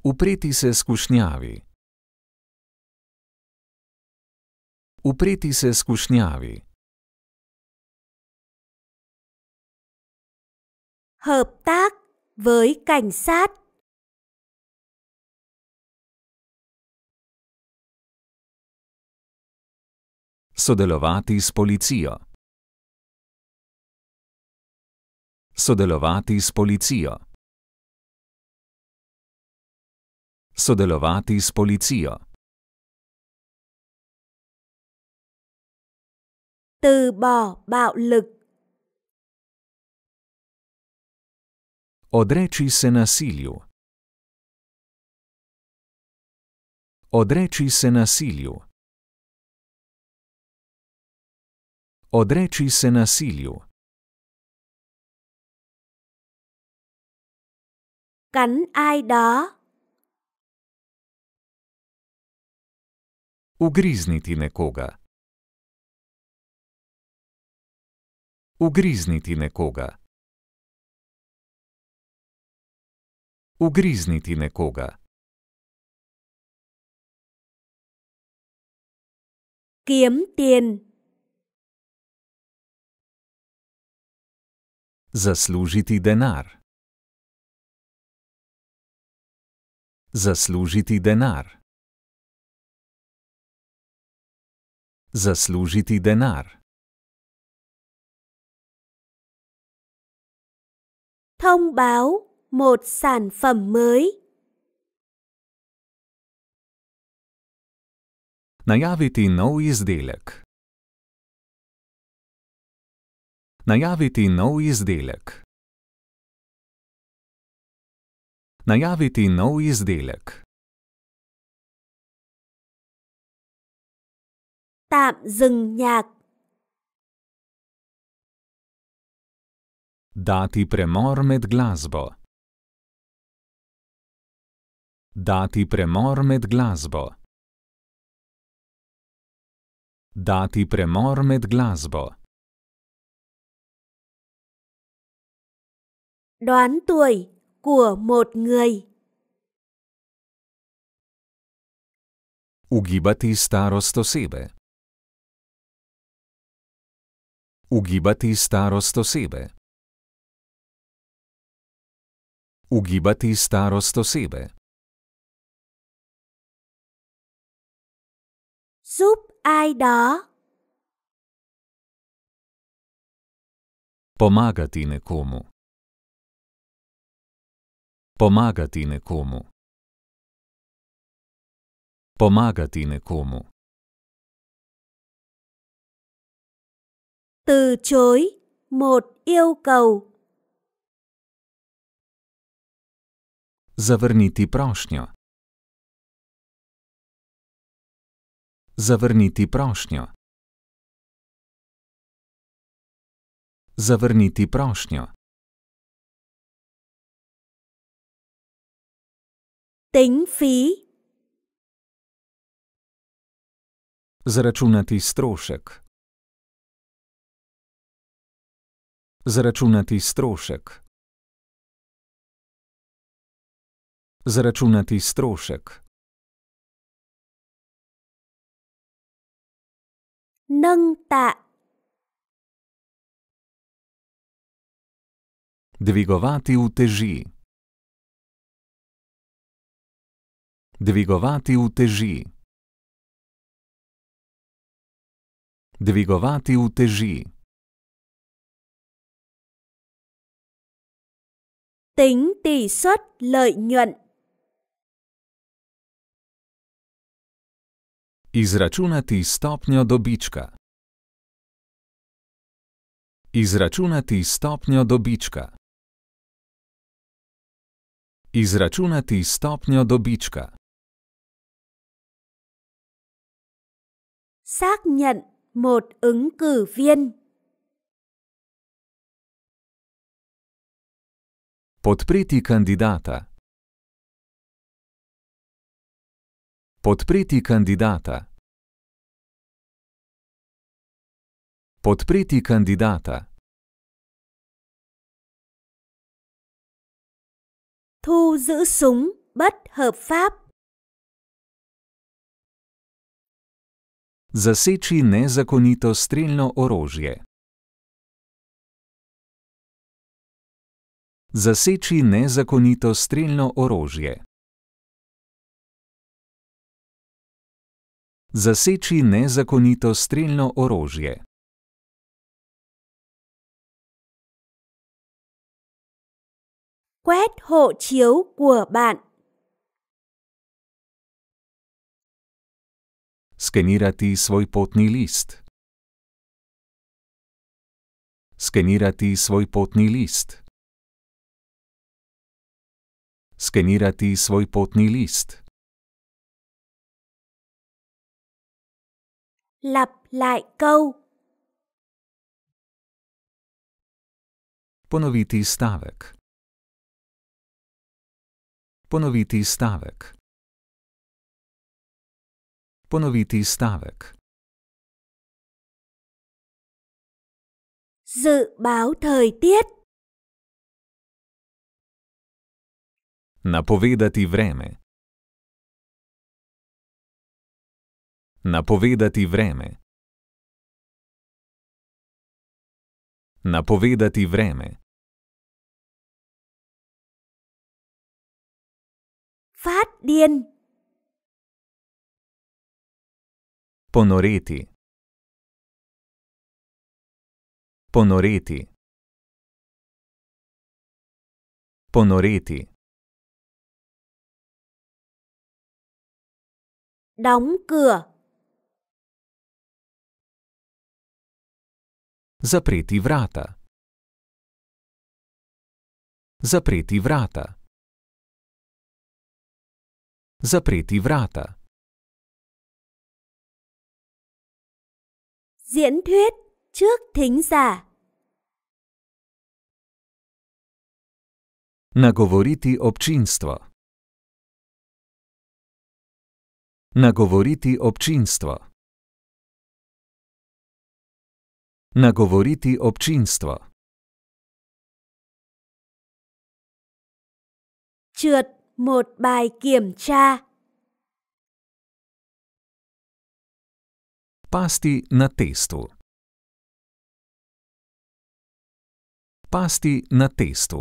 Upreti se skušnjavi. Upreti se skušnjavi. Hợp tác với cảnh sát. Sodelovati s policijo. Sodelovati s policijo. Sodelovati s policijo. Từ bỏ bạo lực. Odreči se nasilju. Odreči se nasilju. Odreči se nasilju. Cắn ai đó. Ugrizniti nekoga. Ugrizniti nekoga. Ugrizniti nekoga. Kiem tien. Zaslužiti denar. Zaslužiti denar. Zaslužiti denar. Thông báo một sản phẩm mới. Najaviti nov izdelek. Najaviti nov izdelek. Najaviti nov izdelek. tạm dừng nhạc. Dati premor med glasbo. Dati premor med glasbo. Dati premor med glasbo. Đoán tuổi của một người. Ugibati starost osebe. Ugibati starost osebe. Ugibati starost osebe. Sup aj da. Pomagati nekomu. Pomagati nekomu. Pomagati nekomu. từ chối một yêu cầu. Заверніть прошню. Заверніть прошню. Заверніть прошню. Тинь фі. Зрачунати стружок. Zračunati strošek. Zračunati strošek. Nung ta. Dvigovati v teži. Dvigovati v teži. Dvigovati v teži. Tính tỷ suất lợi nhuận. Izračunati stopnjo dobička. Izračunati stopnjo dobička. Izračunati stopnjo dobička. Xác nhận một ứng cử viên. Podpreti kandidata. Podpreti kandidata. Podpreti kandidata. Thu giữ súng bất hợp pháp. Zaseči nezakonito streljno orožje. Zaseči nezakonito streljno orožje. Zaseči nezakonito streljno orožje. Quét hộ chiếu của bạn. Skenirati svoj potni list. Skenirati svoj potni list skenirati svoj potni list. Lap lai gov. Ponoviti stavek. Ponoviti stavek. Ponoviti stavek. Zbav thời tiết. Napovedati vreme. Napovedati vreme. Napovedati vreme. Fat dien. Ponoreti. Ponoreti. Ponoreti. đóng cửa. Zapreti vrata. Zapreti vrata. Zapreti vrata. Diễn thuyết trước thính giả. Nagovoriti občinstvo. Nagovoriti občinstvo. Nagovoriti občinstvo. Trượt một bài kiểm tra. Pasti na testu. Pasti na testu.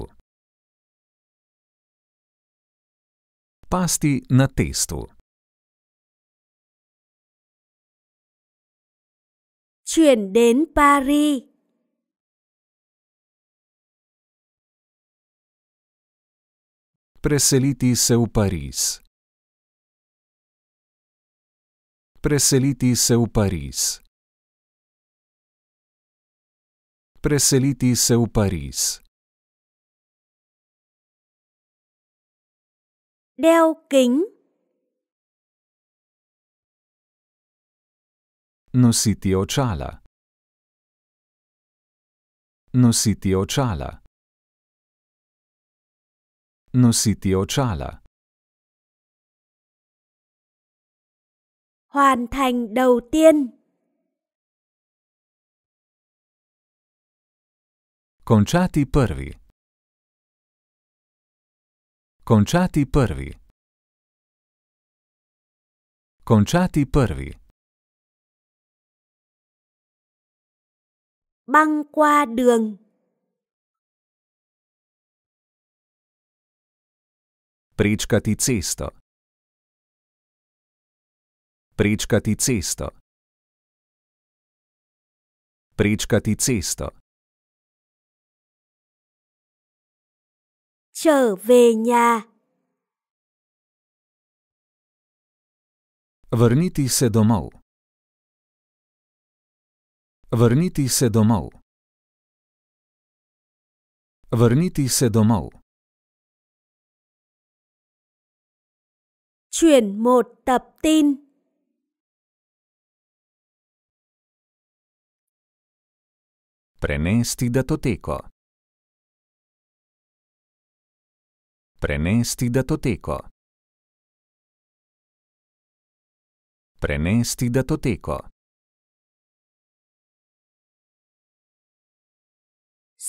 Pasti na testu. chuyển đến Paris. Preseliti-se v Pariz. Preseliti-se v Pariz. Preseliti-se v Pariz. Đeo kính Nositi očala. Nositi očala. Nositi očala. Hoàn thành đầu tiên. Končati prvi. Končati prvi. Končati prvi. băng qua đường. Prečkati cesto. Prečkati cesto. Prečkati cesto. Trở về nhà. Vrniti se domov. Vrniti se domov. Vrniti se domov. Chuyển một tập tin. Prenesti datoteko. Prenesti datoteko. Prenesti datoteko.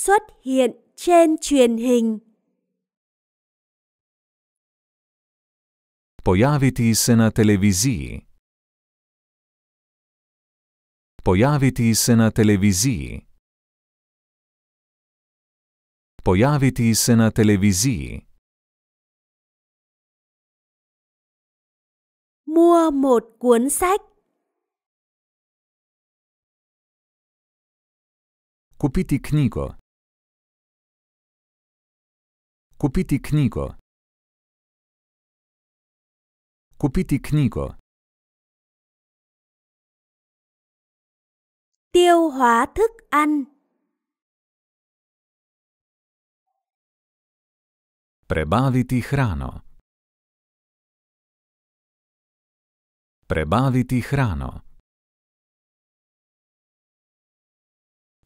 xuất hiện trên truyền hình. Pojaviti se na televiziji. Pojaviti se na televiziji. Pojaviti se na televiziji. Mua một cuốn sách. Kupiti knjigo. Kupiti knjigo. Kupiti knjigo. Tiêu hóa thức ăn. Prebaviti hrano. Prebaviti hrano.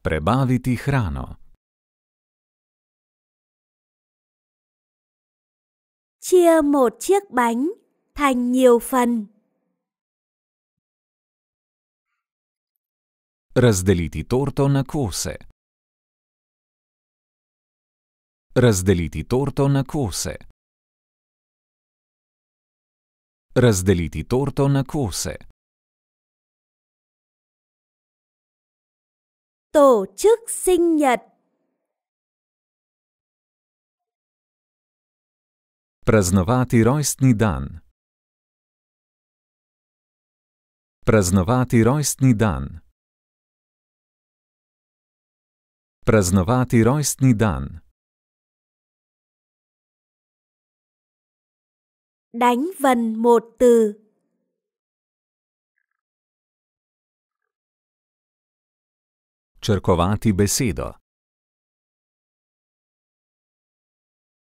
Prebaviti hrano. chia một chiếc bánh thành nhiều phần. Разделити торто на косе. Разделити торто на косе. Разделити торто на косе. Tổ chức sinh nhật Praznovati rojstni dan. Praznovati rojstni dan. Praznovati rojstni dan. Đánh vần một từ. Črkovati besedo.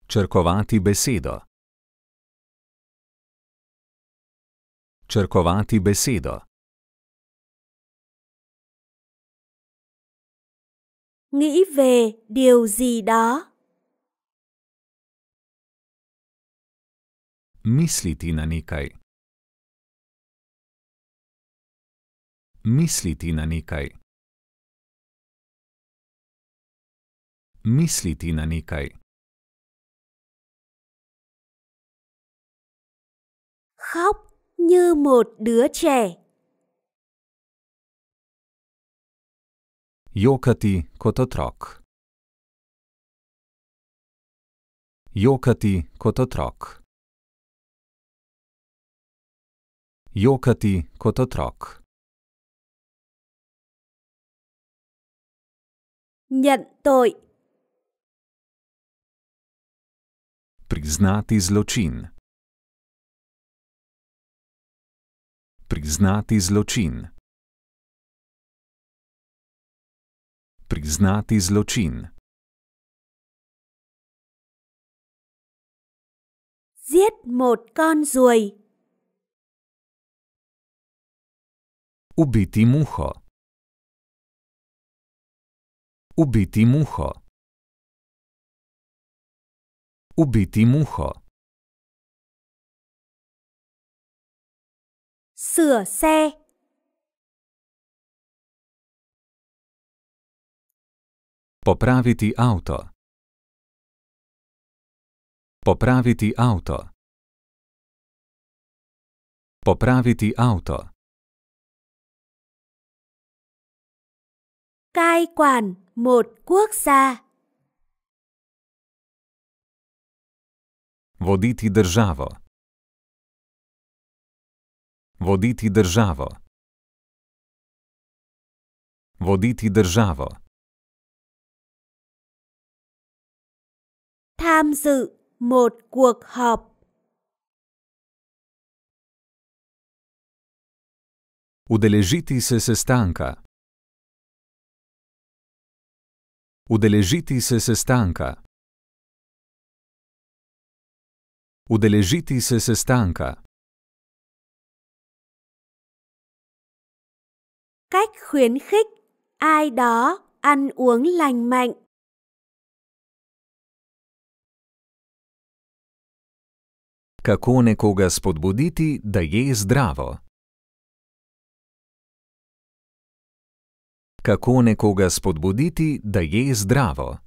Črkovati besedo. Črkovati besedo. Nghĩ về điều gì đó. Misliti na nekaj. Misliti na nekaj. Misliti na nekaj. khóc như một đứa trẻ. Jokati kot Jokati kot Jokati kot Nhận tội. Priznati zločin. priznati zločin. Priznati zločin. Giết một con ruồi. Ubiti muho. Ubiti muho. Ubiti muho. sửa xe popraviti auto popraviti auto popraviti auto cai quản một quốc gia voditi državo Voditi državo. Voditi državo. Tham dự một cuộc họp. Udeležiti se sestanka. Udeležiti se sestanka. Udeležiti se sestanka. cách khuyến khích ai đó ăn uống lành mạnh kako nekoga spodbuditi da je zdravo kako nekoga spodbuditi da je zdravo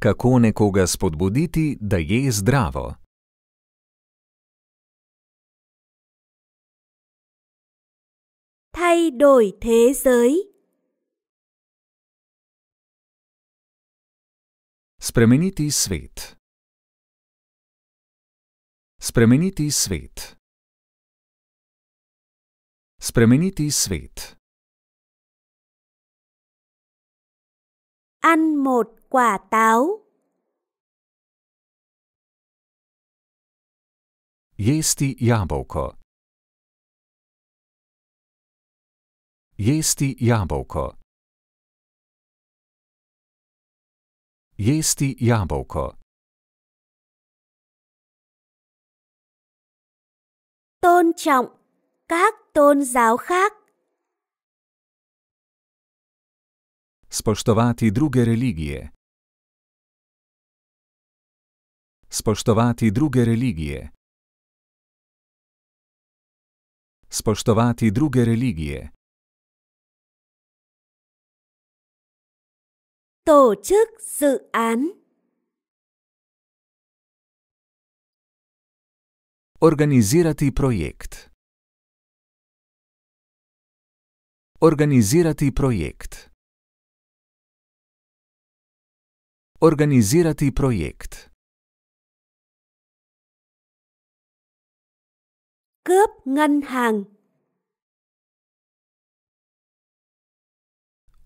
kako nekoga spodbuditi da je zdravo thay đổi thế giới. Spremeniti svet. Spremeniti svet. Spremeniti svet. Ăn một quả táo. Jesti jabolko. Jesti jabolko. Jesti jabolko. Tôn trọng các tôn giáo khác. Spoštovati druge religije. Spoštovati druge religije. Spoštovati druge religije. tổ chức dự án Organizirati projekt Organizirati projekt Organizirati projekt Cướp ngân hàng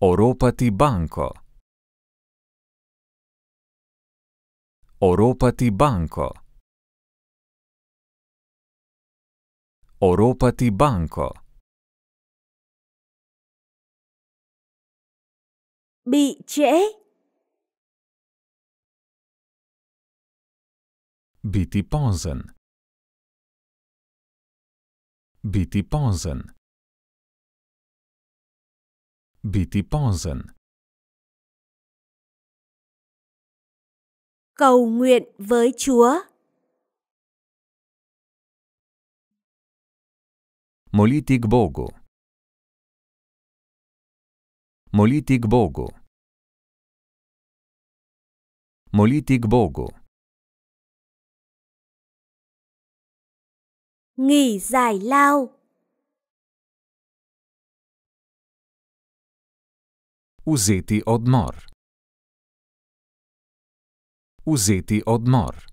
Oropati banco. Oropati banko. Oropati banko. Bị trễ. Biti pozen. Biti pozen. Biti pozen. cầu nguyện với Chúa. Moliti k Bogu. Moliti k Bogu. Moliti k Bogu. Nghỉ giải lao. Vzeti odmor. Vzeti odmor.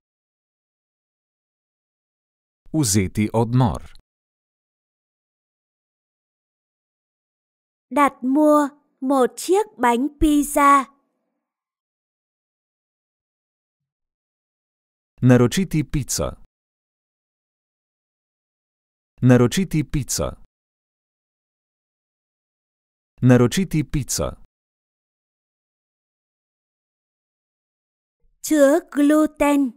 Vzeti odmor. Đặt mua một chiếc bánh pizza. Naročiti pizza. Naročiti pizza. Naročiti pizza. chứa gluten.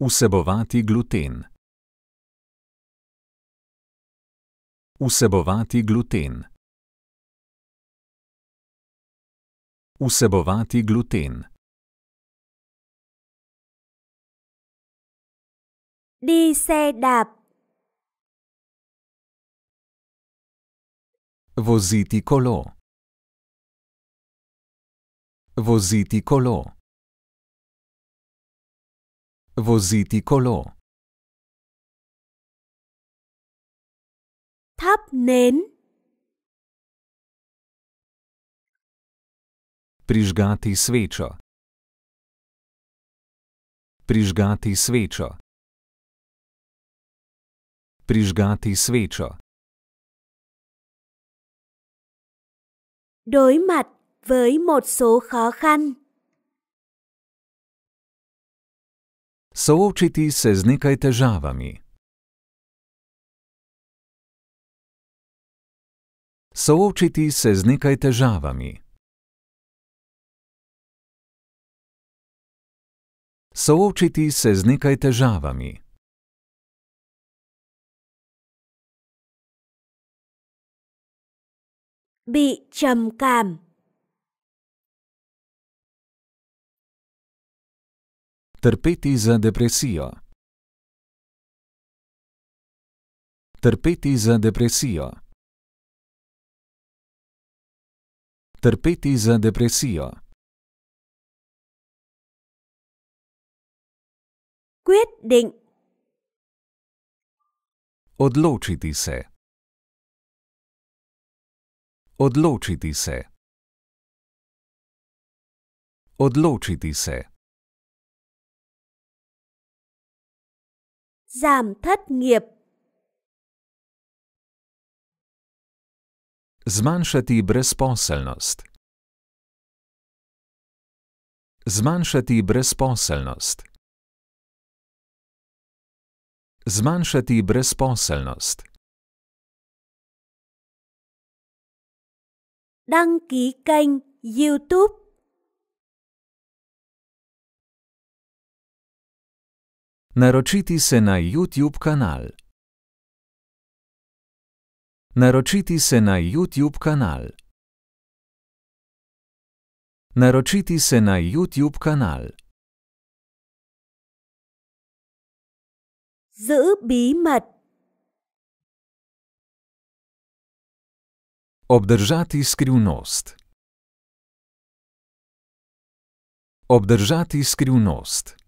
Vsebovati gluten. Vsebovati gluten. Vsebovati gluten. Đi xe đạp. Voziti kolo. Voziti kolo. Voziti kolo. Tap nen. Prižgati svečo. Prižgati svečo. Prižgati svečo. Doj mat với một số khó khăn. Soočiti se z nekaj težavami. Soočiti se z nekaj težavami. Soočiti se z nekaj težavami. Bị trầm cảm. Trpeti za depresijo. Trpeti za depresijo. Trpeti za depresijo. Quyết định. Odločiti se. Odločiti se. Odločiti se. giảm thất nghiệp. Zmanjšati brezposelnost. Zmanjšati brezposelnost. Zmanjšati brezposelnost. Đăng ký kênh YouTube Naročiti se na YouTube kanal. Naročiti se na YouTube kanal. Naročiti se na YouTube kanal. Giữ bí mật. Obdržati skrivnost. Obdržati skrivnost.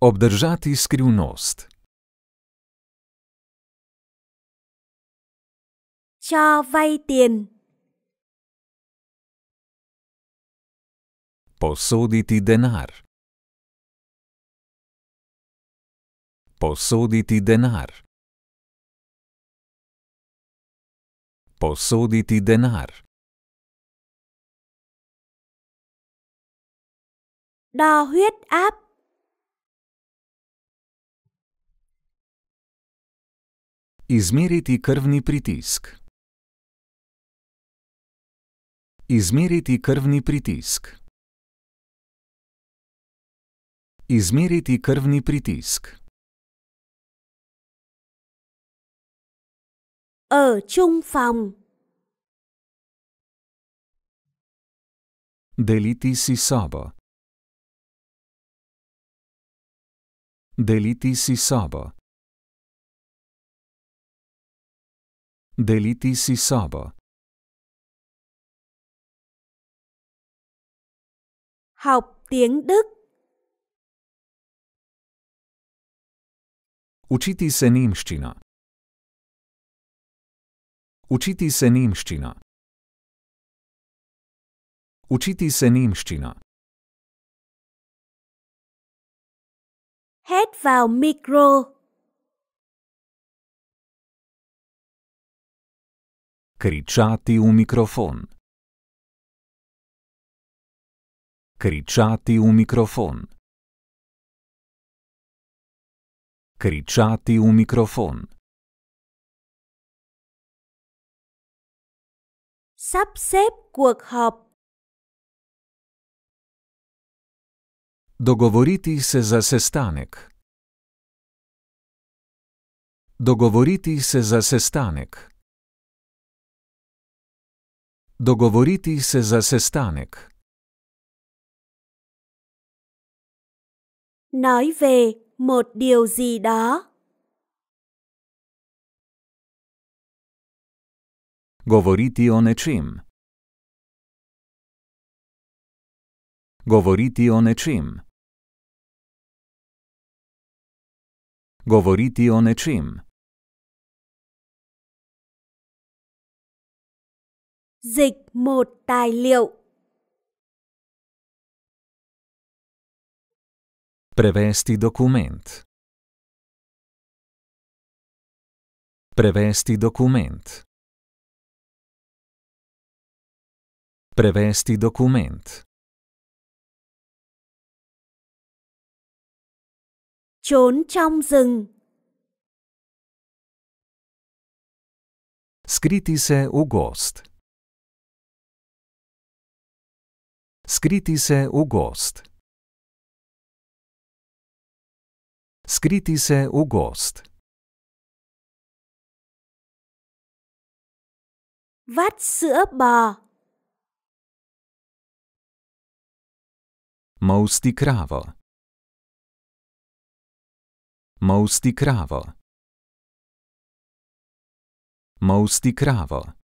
Obdržati skrivnost. Cho vay tiền. Posoditi denar. Posoditi denar. Posoditi denar. Đo huyết áp. Izmeriti krvni pritisk. Izmeriti krvni pritisk. Izmeriti krvni pritisk. Ở chung phòng. Deliti si sobo. Deliti si sobo. Deliti si sobo. Học tiếng Đức. Učiti se nemščina. Učiti se nemščina. Učiti se nemščina. Hét vào micro. Kričati v mikrofon. Kričati v mikrofon. Kričati v mikrofon. Sắp xếp cuộc họp. Dogovoriti se za sestanek. Dogovoriti se za sestanek. Dogovoriti se za sestanek. Nói về một điều gì đó. Govoriti o nečem. Govoriti o nečem. Govoriti o nečem. dịch một tài liệu. Prevesti document. Prevesti document. Prevesti document. Trốn trong rừng. Skriti se u ghost. Skriti se v gost. Skriti se v gost. Vat sữa bò. Mousti kravo. Mousti kravo. Mousti kravo.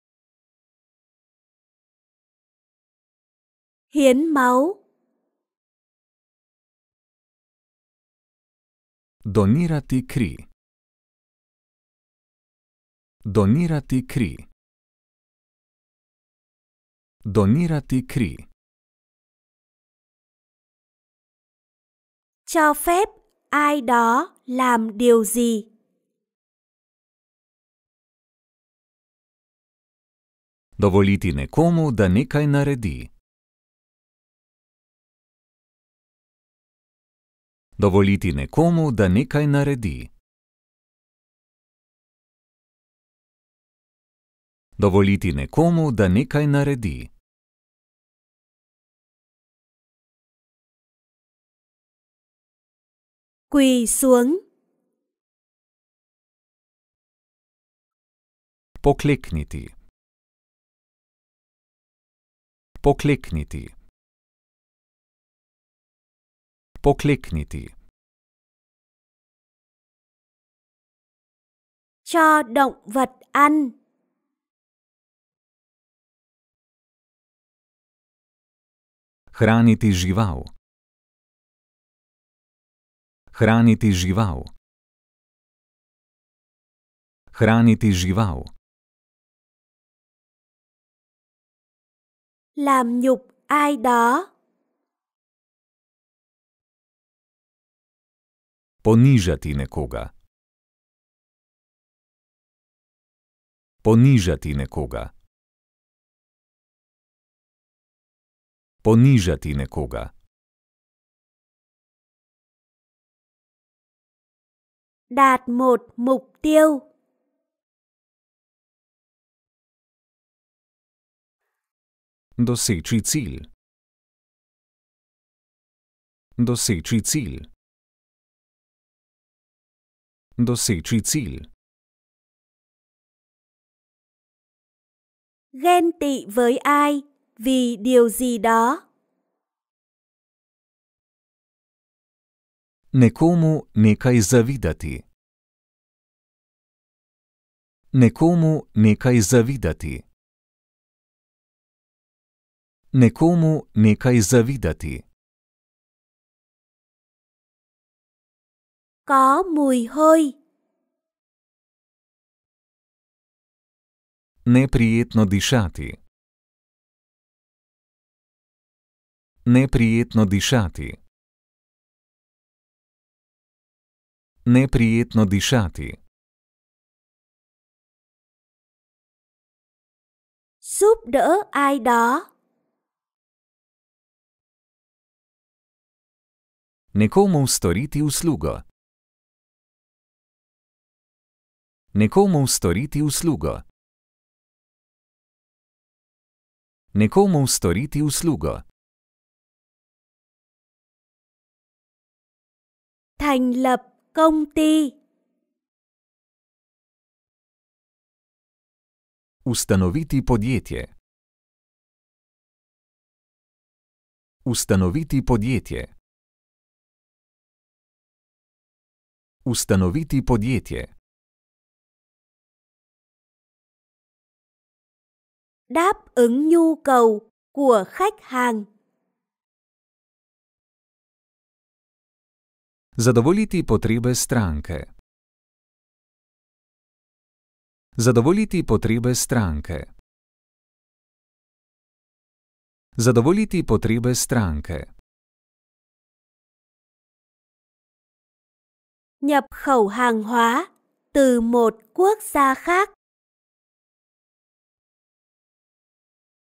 hiến máu. Donirati kri. Donirati kri. Donirati kri. Cho phép ai đó làm điều gì? Dovoliti nekomu, da nekaj naredi. Dovoliti nekomu, da nekaj naredi. Dovoliti nekomu, da nekaj naredi. Quỳ xuống. Poklikniti. Poklikniti. Poklekniti. Cho động vật ăn. Hraniti žival. Hraniti žival. Hraniti žival. Làm nhục ai đó. Ponižati nekoga. Ponižati nekoga. Ponižati nekoga. Dat mot mục tiêu. Doseči cilj. Doseči cilj doseči cilj. Ghen tị với ai vì điều gì đó. Nekomu nekaj zavidati. Nekomu nekaj zavidati. Nekomu nekaj zavidati. có mùi hôi. Неприємно дишати. Неприємно дишати. Неприємно дишати. Giúp đỡ ai đó. Некому сторити услугу. Nekomu ustoriti uslugo. Nekomu ustoriti uslugo. Thành lập công ty. Ustanoviti podjetje. Ustanoviti podjetje. Ustanoviti podjetje. đáp ứng nhu cầu của khách hàng. Zadovoljiti potrebe stranke. Zadovoljiti potrebe stranke. Zadovoljiti potrebe stranke. Nhập khẩu hàng hóa từ một quốc gia khác.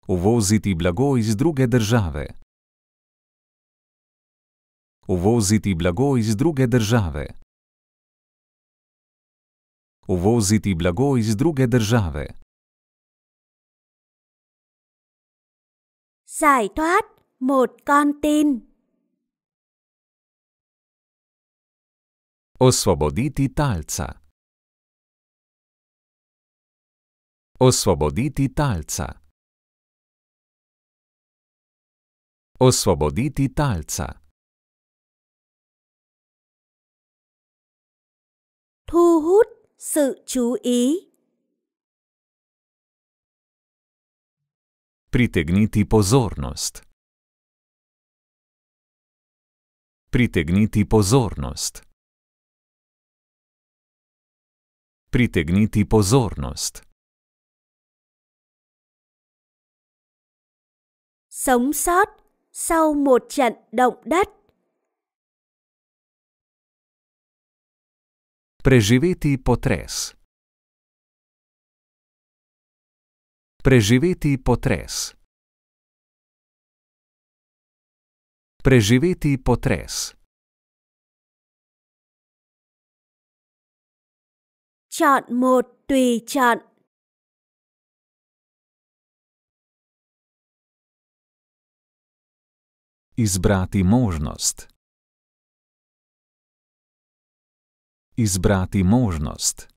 Uvoziti blago iz druge države. Uvoziti blago iz druge države. Uvoziti blago iz druge države. Giải thoát một con tin. Osvoboditi talca. Osvoboditi talca. Osvoboditi talca. Thu hút sự chú ý. Pritegniti pozornost. Pritegniti pozornost. Pritegniti pozornost. Sống sót sau một trận động đất. Preživeti potres. Preživeti potres. Preživeti potres. Chọn một tùy chọn Izbrati možnost. Izbrati možnost.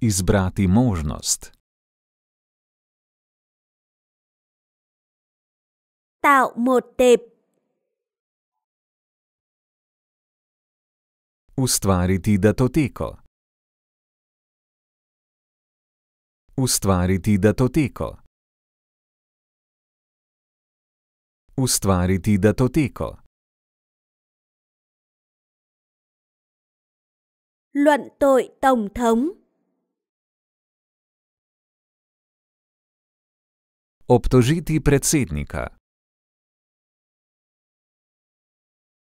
Izbrati možnost. Tạo một tệp. Ustvariti datoteko. Ustvariti datoteko. Ustvariti datoteko. Ustvariti datoteko. Luận tội tổng thống. Obtožiti predsednika.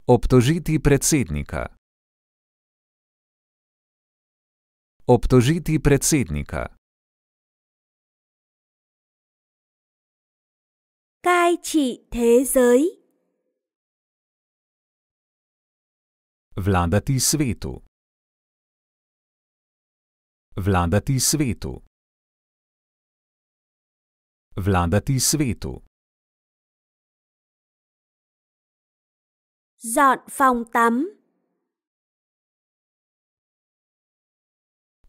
Obtožiti predsednika. Obtožiti predsednika. cai trị thế giới. Vladati svetu. Vladati svetu. Vladati svetu. Dọn phòng tắm.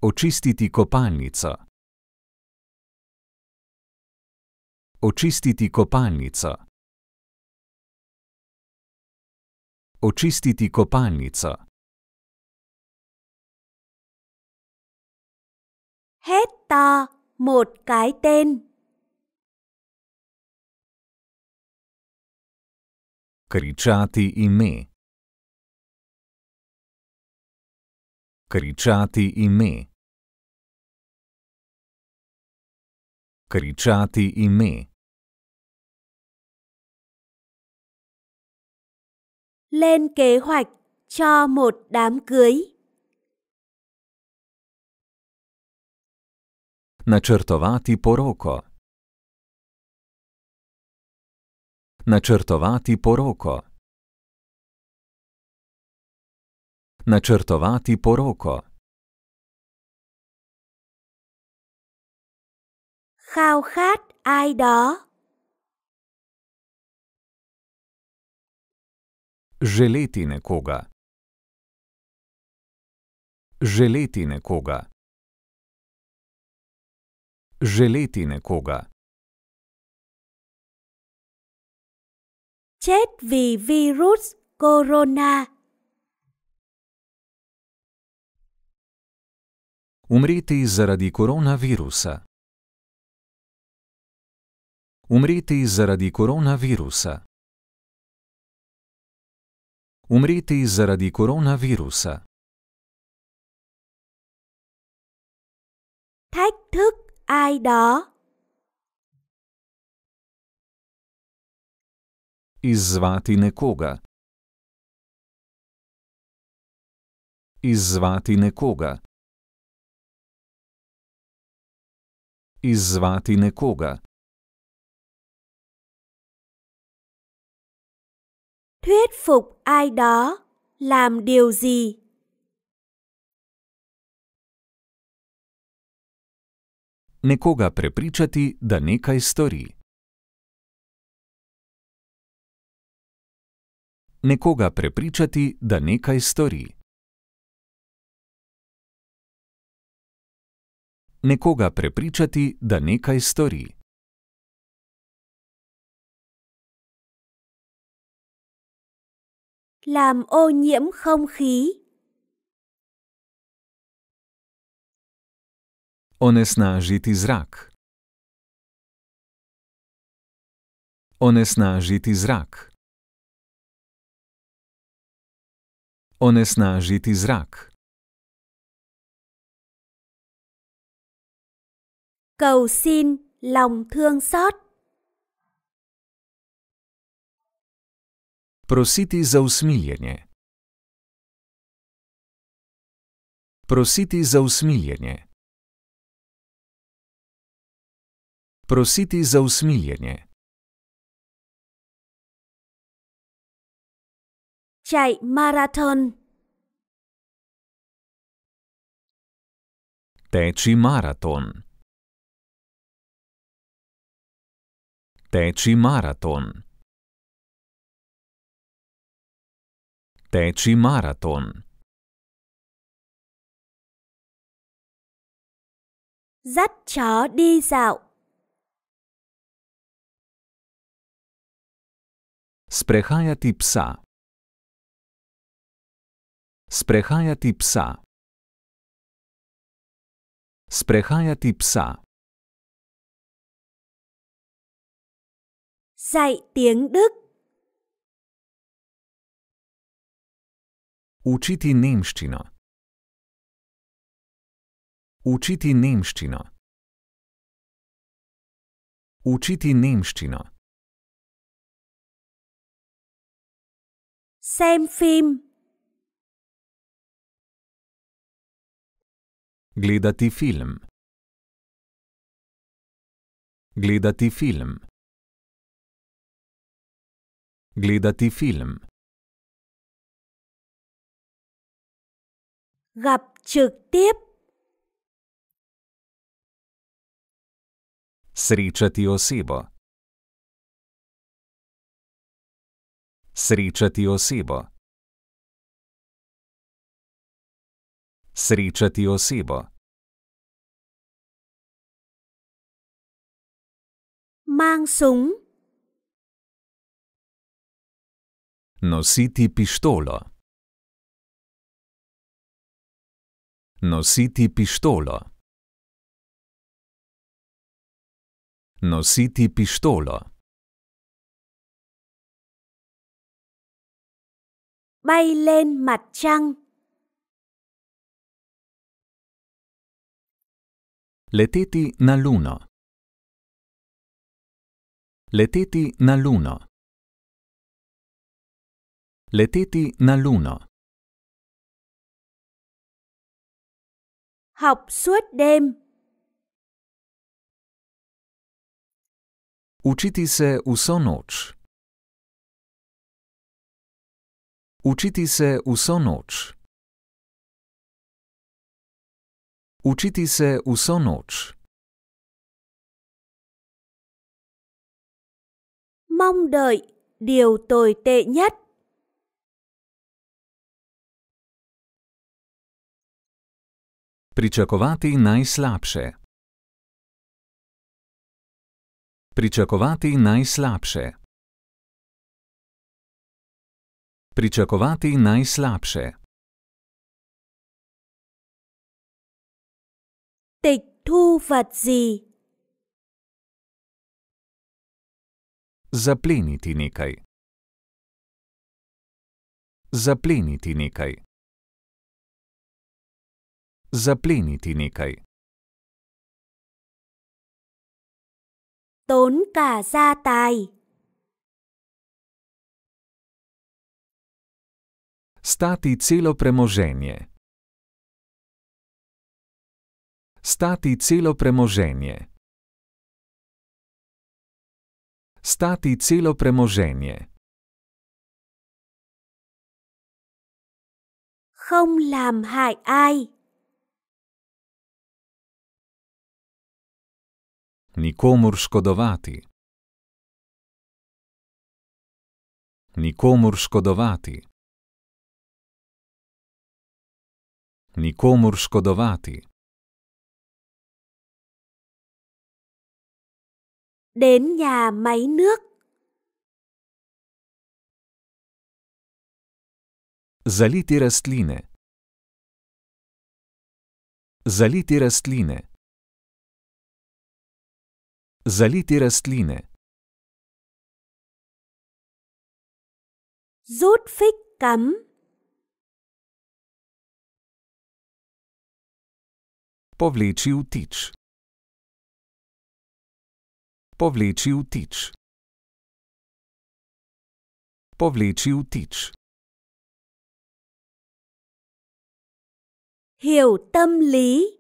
Očistiti kopalnico. Očistiti kopalnico. Očistiti kopalnico. Hết to một cái tên. Kričati ime. Kričati ime. Kričati ime. lên kế hoạch cho một đám cưới. Načrtovati poroko. Načrtovati poroko. Načrtovati poroko. Khao khát ai đó. Želeti nekoga. Želeti nekoga. Želeti nekoga. Čet vi virus korona. Umreti zaradi koronavirusa. Umreti zaradi koronavirusa. Umreti zaradi koronavirusa. Thách thức ai đó. Izvati nekoga. Izvati nekoga. Izvati nekoga. thuyết phục ai đó làm điều gì nekoga prepričati da nekaj stori nekoga prepričati da nekaj stori nekoga prepričati da nekaj stori nekoga làm ô nhiễm không khí. Onesnažiti zrak. Onesnažiti zrak. Onesnažiti zrak. Cầu xin lòng thương xót. Prositi za usmiljenje. Prositi za usmiljenje. Prositi za usmiljenje. Čaj maraton. Teči maraton. Teči maraton. Teči maraton. teči maraton. Dắt chó đi dạo. Sprehajati psa. Sprehajati psa. Sprehajati psa. Dạy tiếng Đức. Učiti nemščino. Učiti nemščino. Učiti nemščino. Sem film. Gledati film. Gledati film. Gledati film. gặp trực tiếp. Sričati osebo. Sričati osebo. Sričati osebo. Mang sung. Nositi pištolo. Nositi pištolo. Nositi pištolo. Bay lên mặt trăng. Leteti na luno. Leteti na luno. Leteti na luno. học suốt đêm. Učiti se vso noč. Učiti se vso noč. Učiti se vso noč. Mong đợi điều tồi tệ nhất. Pričakovati najslabše. Pričakovati najslabše. Pričakovati najslabše. Tik tu fatzi. Zapleniti nekaj. Zapleniti nekaj zapleniti nekaj. Tốn cả gia tài. Stati celo premoženje. Stati celo premoženje. Stati celo premoženje. Không làm hại ai. Nikomur škodovati. Nikomur škodovati. Nikomur škodovati. Đến nhà máy nước. Zaliti rastline. Zaliti rastline. Zaliti rastline. Rút phích cắm. Povleči vtič. Povleči vtič. Povleči vtič. Hiểu tâm lý.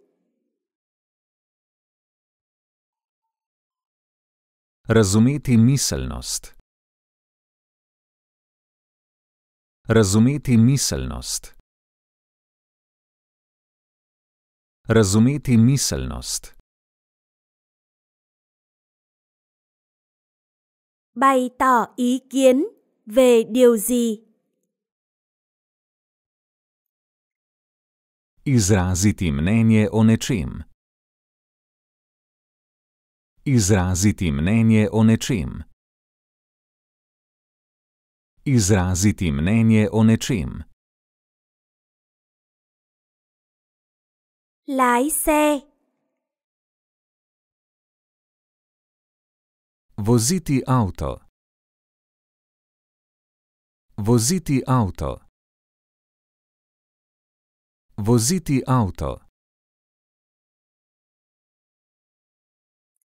Razumeti miselnost. Razumeti miselnost. Razumeti miselnost. Bày tỏ ý kiến về điều gì? Izraziti mnenje o nečem. Izraziti mnenje o nečem. Izraziti mnenje o nečem. Laj se. Voziti avto. Voziti avto. Voziti avto.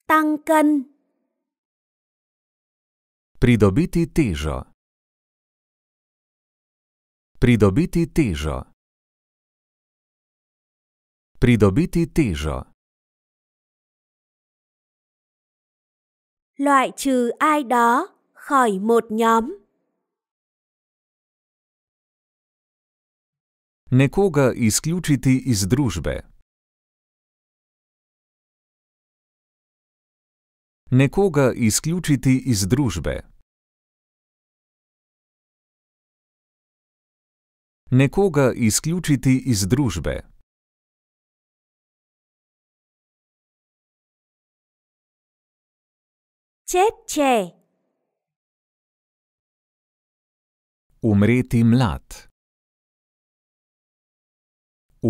tăng cân. Pridobiti težo. Pridobiti težo. Pridobiti težo. Loại trừ ai đó khỏi một nhóm. Nekoga izključiti iz družbe. Nekoga izključiti iz družbe. Nekoga izključiti iz družbe. Čeče. Umreti mlad.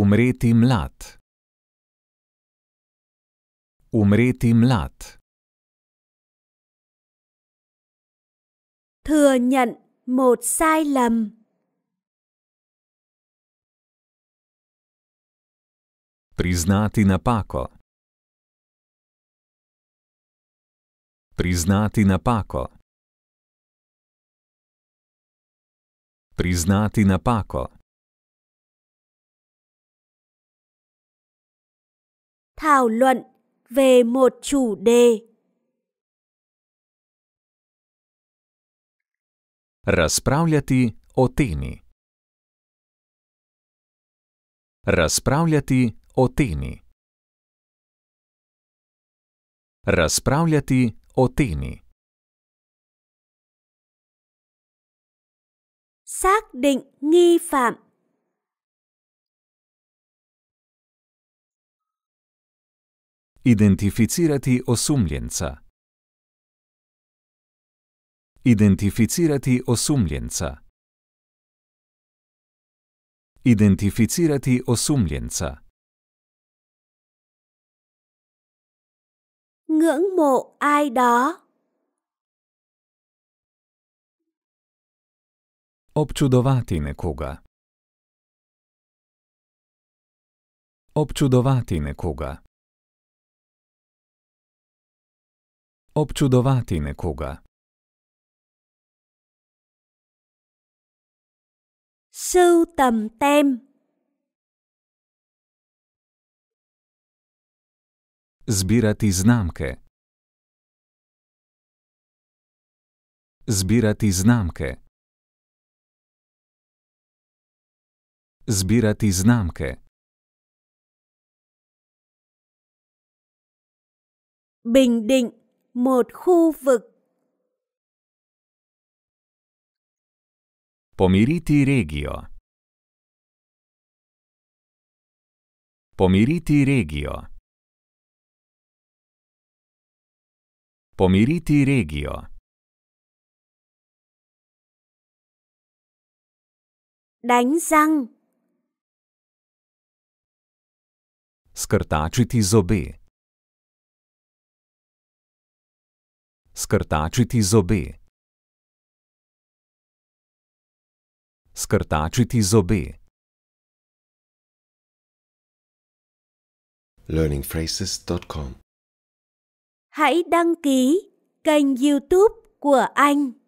Umreti mlad. Umreti mlad. thừa nhận một sai lầm Priznati napako. Priznati napako. Priznati napako. Thảo luận về một chủ đề Razpravljati o temi. Razpravljati o temi. Razpravljati o temi. Xác định nghi phạm. Identificirati osumljenca. Identificirati osumljenca. Identificirati osumljenca. Ngưỡng mộ ai đó. Občudovati nekoga. Občudovati nekoga. Občudovati nekoga. sưu tầm tem. Zbirati znamke. Zbirati znamke. Zbirati znamke. Bình Định, một khu vực Pomiriti regijo. Pomiriti regijo. Pomiriti regijo. Daj zang. Skrtačiti zobe. Skrtačiti zobe. Skrtačiti zobe. learningphrases.com Hãy đăng ký kênh YouTube của anh.